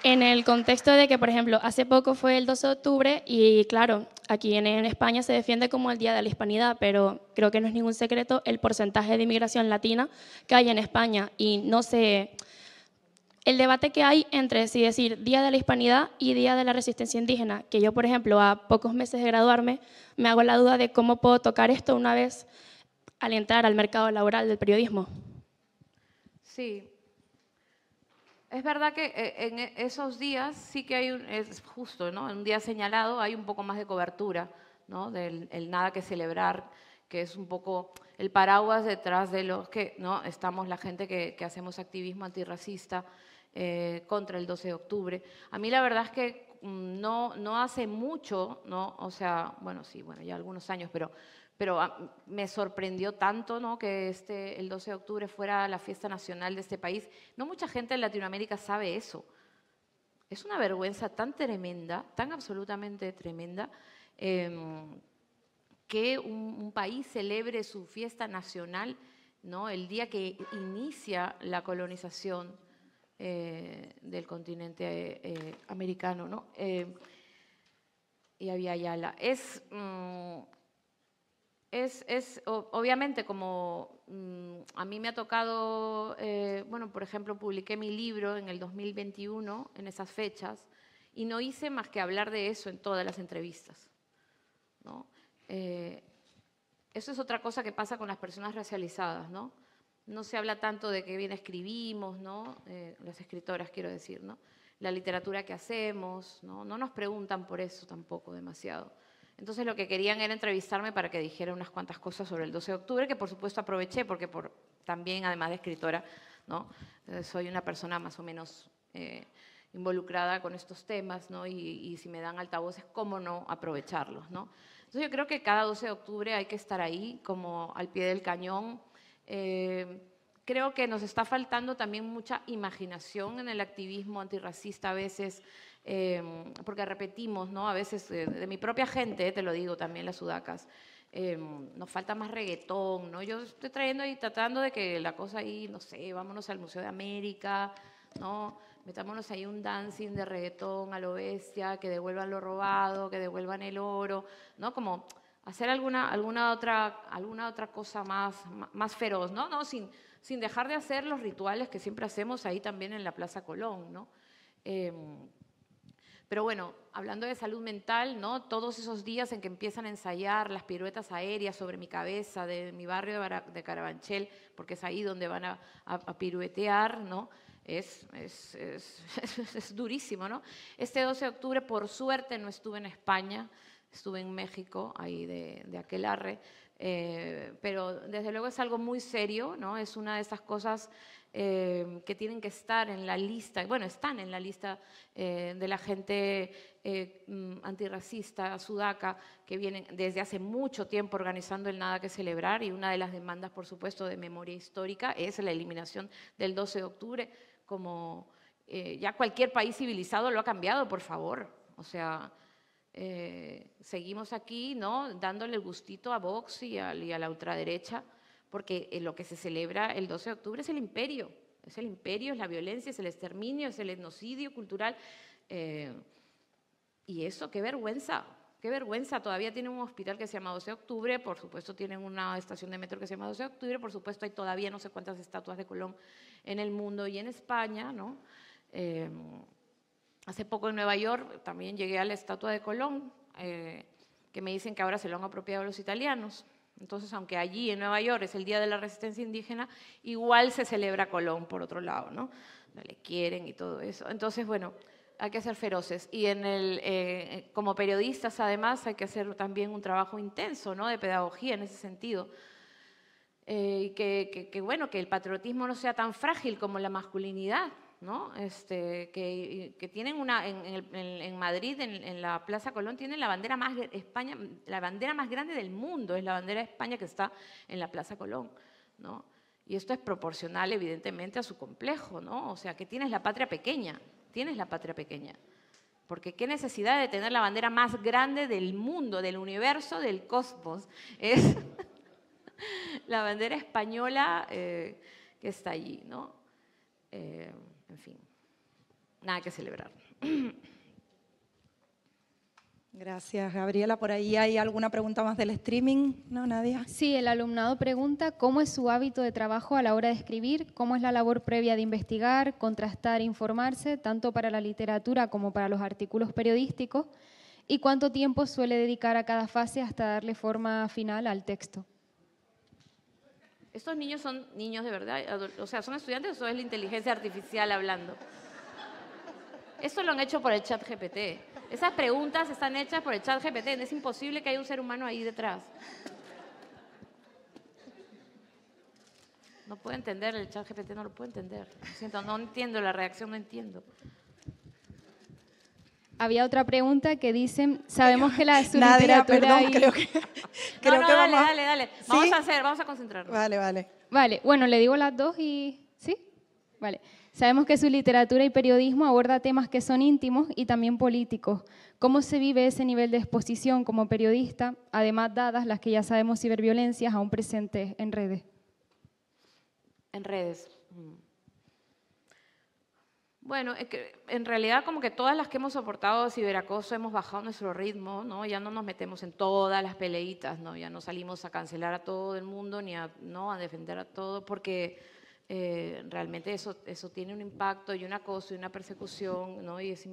En el contexto de que, por ejemplo, hace poco fue el 12 de octubre y, claro, aquí en, España se defiende como el Día de la Hispanidad, pero creo que no es ningún secreto el porcentaje de inmigración latina que hay en España y no sé el debate que hay entre si decir Día de la Hispanidad y Día de la Resistencia Indígena, que yo, por ejemplo, a pocos meses de graduarme, me hago la duda de cómo puedo tocar esto una vez al entrar al mercado laboral del periodismo. Sí. Es verdad que eh, en e, esos días sí que hay, un, es justo, ¿no? En un día señalado hay un poco más de cobertura, ¿no? Del nada que celebrar, que es un poco el paraguas detrás de los que, ¿no? Estamos la gente que, hacemos activismo antirracista eh, contra el 12 de octubre. A mí la verdad es que Mm, no, no hace mucho, ¿no? O sea, bueno, sí, bueno, ya algunos años, pero, pero ah, me sorprendió tanto, ¿no? Que este, el 12 de octubre fuera la fiesta nacional de este país. No mucha gente en Latinoamérica sabe eso. Es una vergüenza tan tremenda, tan absolutamente tremenda, em, que un, un, país celebre su fiesta nacional, ¿no? El día que inicia la colonización eh, del continente eh, americano, ¿no? Eh, y había Ayala. Es, mm, es, es obviamente, como mm, a mí me ha tocado, bueno, por ejemplo, publiqué mi libro en el 2021, en esas fechas, y no hice más que hablar de eso en todas las entrevistas, ¿no? eso es otra cosa que pasa con las personas racializadas, ¿no? no se habla tanto de qué bien escribimos, ¿no? Eh, las escritoras quiero decir, ¿no? La literatura que hacemos, ¿no? nos preguntan por eso tampoco demasiado. Entonces lo que querían era entrevistarme para que dijera unas cuantas cosas sobre el 12 de octubre, que por supuesto aproveché porque por, también, además de escritora, ¿no? Eh, soy una persona más o menos eh, involucrada con estos temas, ¿no? Y, si me dan altavoces, ¿cómo no aprovecharlos, ¿no? Entonces yo creo que cada 12 de octubre hay que estar ahí, como al pie del cañón, eh, creo que nos está faltando también mucha imaginación en el activismo antirracista a veces, eh, porque repetimos, ¿no? A veces eh, de mi propia gente, te lo digo también, las sudacas, nos falta más reggaetón, ¿no? Yo estoy trayendo y tratando de que la cosa ahí, no sé, vámonos al Museo de América, ¿no? Metámonos ahí un dancing de reggaetón a lo bestia, que devuelvan lo robado, que devuelvan el oro, ¿no? Como hacer alguna, alguna, otra, alguna otra cosa más, más feroz, ¿no? no sin, sin dejar de hacer los rituales que siempre hacemos ahí también en la Plaza Colón, ¿no? Em, pero bueno, hablando de salud mental, ¿no? Todos esos días en que empiezan a ensayar las piruetas aéreas sobre mi cabeza de mi barrio de Carabanchel, porque es ahí donde van a, piruetear, ¿no? Es, es, <laughs> durísimo, ¿no? Este 12 de octubre, por suerte, no estuve en España, estuve en México, ahí de, aquel arre. Eh, pero desde luego es algo muy serio, ¿no? Es una de esas cosas eh, que tienen que estar en la lista, bueno, están en la lista eh, de la gente mm, antirracista, sudaca, que vienen desde hace mucho tiempo organizando el Nada que Celebrar y una de las demandas, por supuesto, de memoria histórica es la eliminación del 12 de octubre, como ya cualquier país civilizado lo ha cambiado, por favor. O sea, eh, seguimos aquí, ¿no? Dándole el gustito a Vox y a, la ultraderecha, porque eh, lo que se celebra el 12 de octubre es el imperio. Es el imperio, es la violencia, es el exterminio, es el etnocidio cultural. Eh, y eso, qué vergüenza, qué vergüenza. Todavía tienen un hospital que se llama 12 de octubre, por supuesto tienen una estación de metro que se llama 12 de octubre, por supuesto hay todavía no sé cuántas estatuas de Colón en el mundo y en España, ¿no? Hace poco en Nueva York también llegué a la estatua de Colón, eh, que me dicen que ahora se lo han apropiado los italianos. Entonces, aunque allí en Nueva York es el Día de la Resistencia Indígena, igual se celebra Colón por otro lado, ¿no? No le quieren y todo eso. Entonces, bueno, hay que ser feroces. Y eh, eh, como periodistas, además, hay que hacer también un trabajo intenso, ¿no? De pedagogía en ese sentido. Eh, que, bueno, que el patriotismo no sea tan frágil como la masculinidad, ¿no? Este, que, que, tienen una, en, Madrid, en, la Plaza Colón, tienen la bandera más España, la bandera más grande del mundo, es la bandera de España que está en la Plaza Colón, ¿no? Y esto es proporcional, evidentemente, a su complejo, ¿no? O sea, que tienes la patria pequeña, tienes la patria pequeña. Porque qué necesidad de tener la bandera más grande del mundo, del universo, del cosmos. Es <laughs> la bandera española eh, que está allí, ¿no? Eh, en fin, nada que celebrar. Gracias, Gabriela. ¿Por ahí hay alguna pregunta más del streaming? ¿No, Nadia? Sí, el alumnado pregunta cómo es su hábito de trabajo a la hora de escribir, cómo es la labor previa de investigar, contrastar, informarse, tanto para la literatura como para los artículos periodísticos, y cuánto tiempo suele dedicar a cada fase hasta darle forma final al texto. ¿Estos niños son niños de verdad? O sea, ¿son estudiantes o es la inteligencia artificial hablando? Esto lo han hecho por el chat GPT. Esas preguntas están hechas por el chat GPT. Es imposible que haya un ser humano ahí detrás. No puedo entender el chat GPT, no lo puedo entender. siento, no entiendo la reacción, no entiendo había otra pregunta que dicen, sabemos que la <laughs> su literatura y... creo <laughs> <laughs> vamos a... dale, hacer, vamos a concentrarnos. Vale, vale. Vale, bueno, le digo las dos y... ¿Sí? Vale. Sabemos que su literatura y periodismo aborda temas que son íntimos y también políticos. ¿Cómo se vive ese nivel de exposición como periodista, además dadas las que ya sabemos ciberviolencias aún presentes en redes? En redes. Bueno, en realidad como que todas las que hemos soportado ciberacoso hemos bajado nuestro ritmo, ¿no? Ya no nos metemos en todas las peleitas, ¿no? Ya no salimos a cancelar a todo el mundo ni a, ¿no? a defender a todo porque eh, realmente eso, eso tiene un impacto y un acoso y una persecución, ¿no? Y es,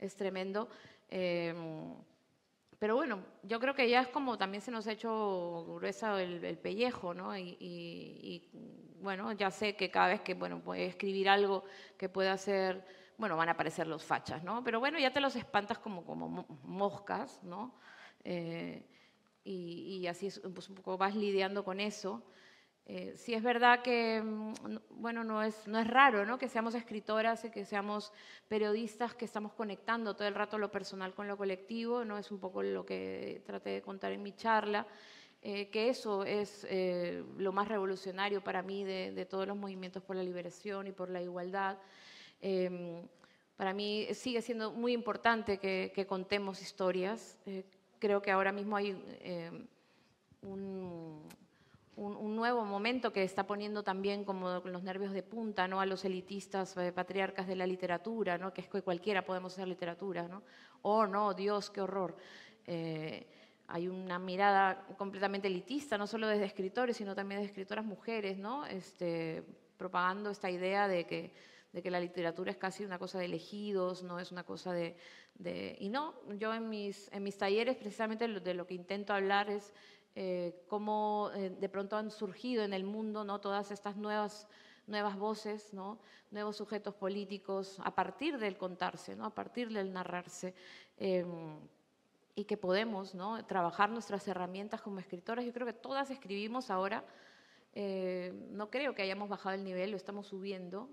es, tremendo. Em, pero bueno, yo creo que ya es como también se nos ha hecho gruesa el, pellejo, ¿no? Y, bueno, ya sé que cada vez que, bueno, puede escribir algo que pueda hacer, bueno, van a aparecer los fachas, ¿no? Pero bueno, ya te los espantas como, como moscas, ¿no? Eh, y, así pues, un poco vas lidiando con eso. Eh, si es verdad que, mm, bueno, no es, no es raro, ¿no? Que seamos escritoras y que seamos periodistas que estamos conectando todo el rato lo personal con lo colectivo, ¿no? Es un poco lo que traté de contar en mi charla, eh, que eso es eh, lo más revolucionario para mí de, de, todos los movimientos por la liberación y por la igualdad. Em, para mí sigue siendo muy importante que contemos historias. creo que ahora mismo hay em, un un, nuevo momento que está poniendo también como los nervios de punta ¿no? a los elitistas eh, patriarcas de la literatura, ¿no? que es que cualquiera podemos ser literatura. ¿no? Oh, no, Dios, qué horror. Eh, hay una mirada completamente elitista, no solo desde escritores, sino también de escritoras mujeres, ¿no? este, propagando esta idea de que, de que la literatura es casi una cosa de elegidos, no es una cosa de... de... Y no, yo en mis, en mis talleres precisamente de lo que intento hablar es eh, cómo eh, de pronto han surgido en el mundo ¿no? todas estas nuevas, nuevas voces, ¿no? nuevos sujetos políticos, a partir del contarse, ¿no? a partir del narrarse. Em, y que podemos ¿no? trabajar nuestras herramientas como escritoras. Yo creo que todas escribimos ahora. Eh, no creo que hayamos bajado el nivel, lo estamos subiendo,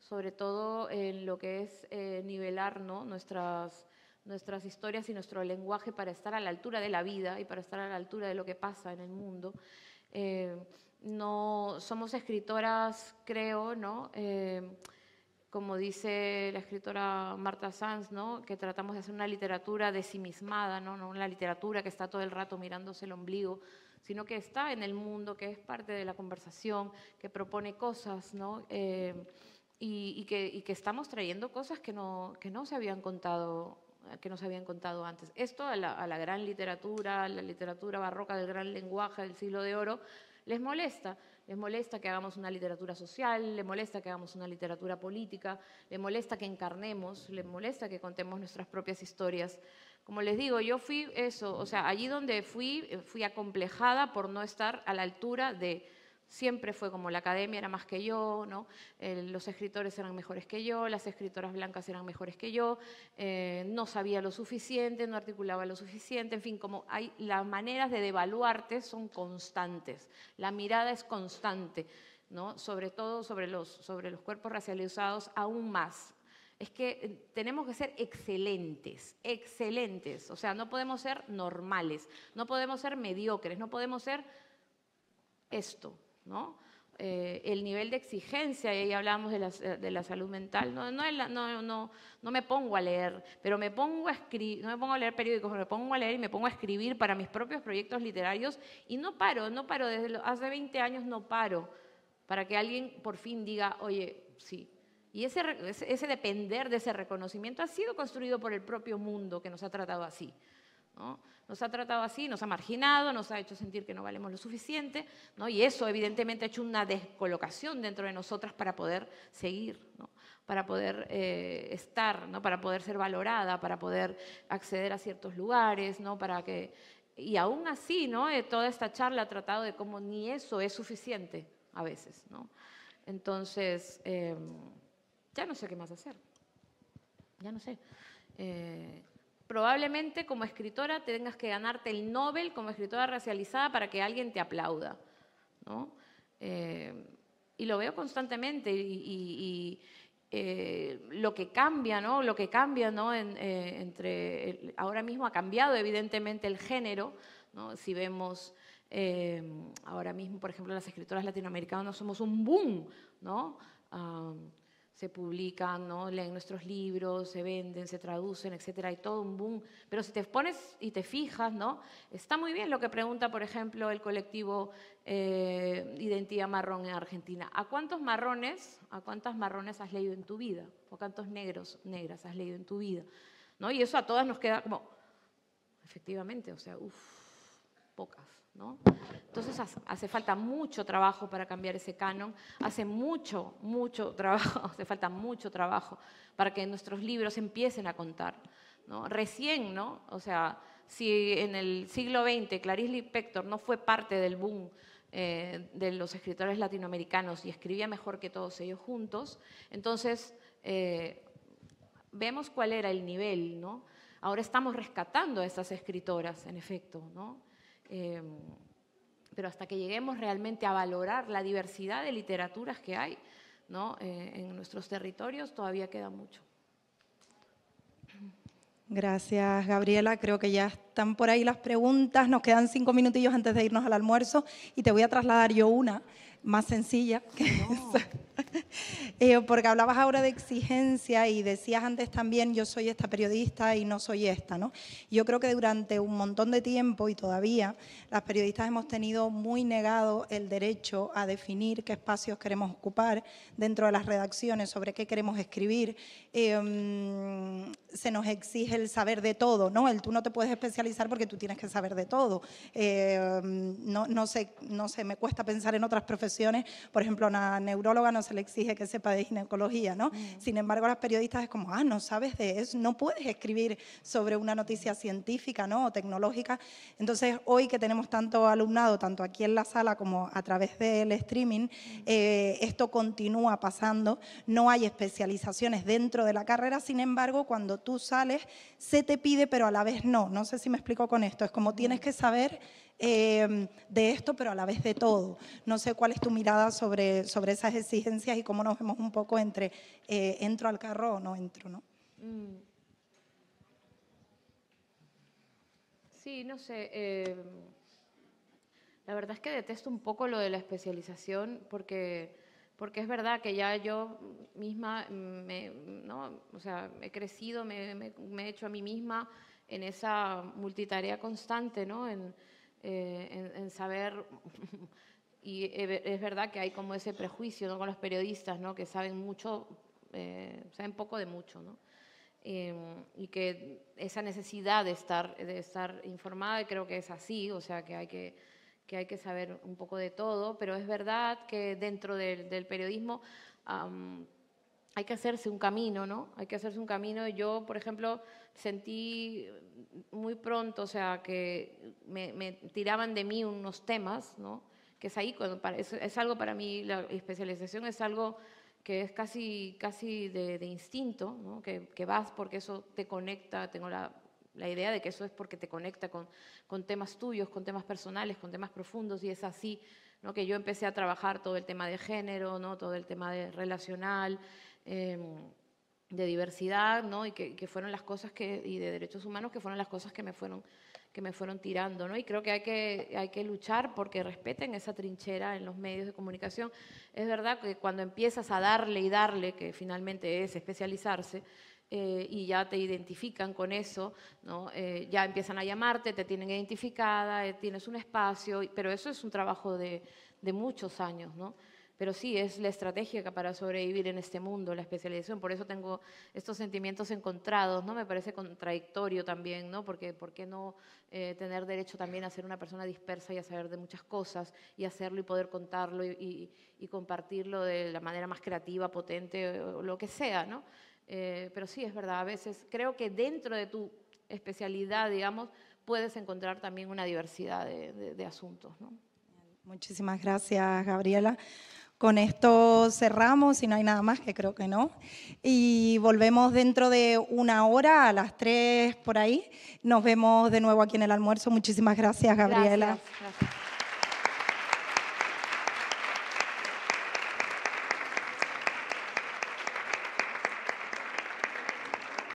sobre todo en lo que es nivelar ¿no? nuestras, nuestras historias y nuestro lenguaje para estar a la altura de la vida y para estar a la altura de lo que pasa en el mundo. Eh, no somos escritoras, creo, ¿no? Eh, como dice la escritora Marta Sanz, ¿no? que tratamos de hacer una literatura desimismada, ¿no? no una literatura que está todo el rato mirándose el ombligo, sino que está en el mundo, que es parte de la conversación, que propone cosas, ¿no? Eh, y, que, y, que, estamos trayendo cosas que no, que no se habían contado eh, que nos habían contado antes. Esto a la, gran literatura, a la literatura barroca del gran lenguaje del siglo de oro, les molesta. Les molesta que hagamos una literatura social, les molesta que hagamos una literatura política, les molesta que encarnemos, les molesta que contemos nuestras propias historias. Como les digo, yo fui eso, o sea, allí donde fui, eh, fui acomplejada por no estar a la altura de siempre fue como la academia era más que yo, eh, los escritores eran mejores que yo, las escritoras blancas eran mejores que yo, eh, no sabía lo suficiente, no articulaba lo suficiente, en fin, como hay las maneras de devaluarte son constantes, la mirada es constante, sobre todo sobre los, sobre los cuerpos racializados aún más. Es que eh, tenemos que ser excelentes, excelentes, o sea, no podemos ser normales, no podemos ser mediocres, no podemos ser esto, eh, el nivel de exigencia, y ahí hablamos eh, de la, salud mental, no, me pongo a leer, pero me pongo a escribir, no me pongo a leer periódicos, me pongo a leer y me pongo a escribir para mis propios proyectos literarios y no paro, no paro, desde hace 20 años no paro, para que alguien por fin diga, oye, sí. Y ese depender de ese reconocimiento ha sido construido por el propio mundo que nos ha tratado así. Nos ha tratado así, nos ha marginado, nos ha hecho sentir que no valemos lo suficiente, ¿no? y eso evidentemente ha hecho una descolocación dentro de nosotras para poder seguir, para poder eh, estar, ¿no? para poder ser valorada, para poder acceder a ciertos lugares, ¿no? para que... Y aún así, ¿no? Eh, toda esta charla ha tratado de cómo ni eso es suficiente a veces. ¿no? Entonces, em, ya no sé qué más hacer. Ya no sé. Eh, probablemente como escritora tengas que ganarte el Nobel como escritora racializada para que alguien te aplauda. ¿no? Eh, y lo veo constantemente y, eh, lo que cambia, ¿no? Lo que cambia, ¿no? Eh, entre ahora mismo ha cambiado evidentemente el género, ¿no? Si vemos ahora mismo, por ejemplo, las escritoras latinoamericanas somos un boom, ¿no? Ah, se publican, ¿no? leen nuestros libros, se venden, se traducen, etcétera, hay todo un boom. Pero si te pones y te fijas, ¿no? está muy bien lo que pregunta, por ejemplo, el colectivo eh, Identidad Marrón en Argentina. ¿A cuántos marrones, a cuántas marrones has leído en tu vida? ¿O cuántos negros, negras has leído en tu vida? ¿No? Y eso a todas nos queda como, efectivamente, o sea, uff, pocas. Entonces hace falta mucho trabajo para cambiar ese canon, hace mucho, mucho <laughs> trabajo, hace falta mucho trabajo para que nuestros libros empiecen a contar. Recién, ¿no? O sea, si en el siglo XX Clarice Lispector no fue parte del boom eh, de los escritores latinoamericanos y escribía mejor que todos ellos juntos, entonces eh, vemos cuál era el nivel, ¿no? Ahora estamos rescatando a esas escritoras, en efecto, ¿no? Em, pero hasta que lleguemos realmente a valorar la diversidad de literaturas que hay ¿no? Eh, en nuestros territorios, todavía queda mucho. Gracias, Gabriela. Creo que ya están por ahí las preguntas. Nos quedan cinco minutillos antes de irnos al almuerzo y te voy a trasladar yo una más sencilla <laughs> <laughs> eh, porque hablabas ahora de exigencia y decías antes también yo soy esta periodista y no soy esta, ¿no? Yo creo que durante un montón de tiempo y todavía las periodistas hemos tenido muy negado el derecho a definir qué espacios queremos ocupar dentro de las redacciones, sobre qué queremos escribir. Em, se nos exige el saber de todo, ¿no? El tú no te puedes especializar porque tú tienes que saber de todo. Em, no, no, sé, no sé, me cuesta pensar en otras profesiones por ejemplo, a una neuróloga no se le exige que sepa de ginecología, ¿no? Mm. Sin embargo, a las periodistas es como, ah, no sabes de eso, no puedes escribir sobre una noticia científica, ¿no? O tecnológica. Entonces, hoy que tenemos tanto alumnado, tanto aquí en la sala como a través del streaming, mm. eh, esto continúa pasando. No hay especializaciones dentro de la carrera, sin embargo, cuando tú sales, se te pide, pero a la vez no. No sé si me explico con esto. Es como tienes mm. que saber Em, de esto, pero a la vez de todo. No sé cuál es tu mirada sobre, sobre esas exigencias y cómo nos vemos un poco entre eh, entro al carro o no entro, ¿no? Mm. Sí, no sé. Em, la verdad es que detesto un poco lo de la especialización porque porque es verdad que ya yo misma, ¿no? o sea, he crecido, me, me, he hecho a mí misma en esa multitarea constante, ¿no? En, eh, en, saber, <laughs> y es verdad que hay como ese prejuicio con los periodistas, ¿no? que saben mucho, eh, saben poco de mucho, ¿no? Eh, y que esa necesidad de estar, de estar informada, creo que es así, o sea, que hay que, que hay que saber un poco de todo, pero es verdad que dentro del, del periodismo hay que hacerse un camino, ¿no? Hay que hacerse un camino. Yo, por ejemplo, sentí muy pronto, o sea, que me, tiraban de mí unos temas, ¿no? Que es ahí cuando es, algo para mí la especialización es algo que es casi casi de, instinto, ¿no? Que, que, vas porque eso te conecta. Tengo la, la, idea de que eso es porque te conecta con, con temas tuyos, con temas personales, con temas profundos y es así. ¿no? que yo empecé a trabajar todo el tema de género, ¿no? todo el tema de relacional, Em, de diversidad, ¿no? Y que, fueron las cosas que, y de derechos humanos, que fueron las cosas que me fueron, que me fueron tirando, ¿no? Y creo que hay, que hay que luchar porque respeten esa trinchera en los medios de comunicación. Es verdad que cuando empiezas a darle y darle, que finalmente es especializarse, eh, y ya te identifican con eso, ¿no? Eh, ya empiezan a llamarte, te tienen identificada, eh, tienes un espacio, pero eso es un trabajo de, de muchos años, ¿no? pero sí es la estrategia para sobrevivir en este mundo, la especialización. Por eso tengo estos sentimientos encontrados, ¿no? Me parece contradictorio también, ¿no? Porque ¿por qué no eh, tener derecho también a ser una persona dispersa y a saber de muchas cosas y hacerlo y poder contarlo y, compartirlo de la manera más creativa, potente o, lo que sea, ¿no? Eh, pero sí, es verdad, a veces creo que dentro de tu especialidad, digamos, puedes encontrar también una diversidad de, de asuntos, ¿no? Muchísimas gracias, Gabriela. Con esto cerramos, si no hay nada más, que creo que no. Y volvemos dentro de una hora, a las tres por ahí. Nos vemos de nuevo aquí en el almuerzo. Muchísimas gracias, Gabriela. gracias.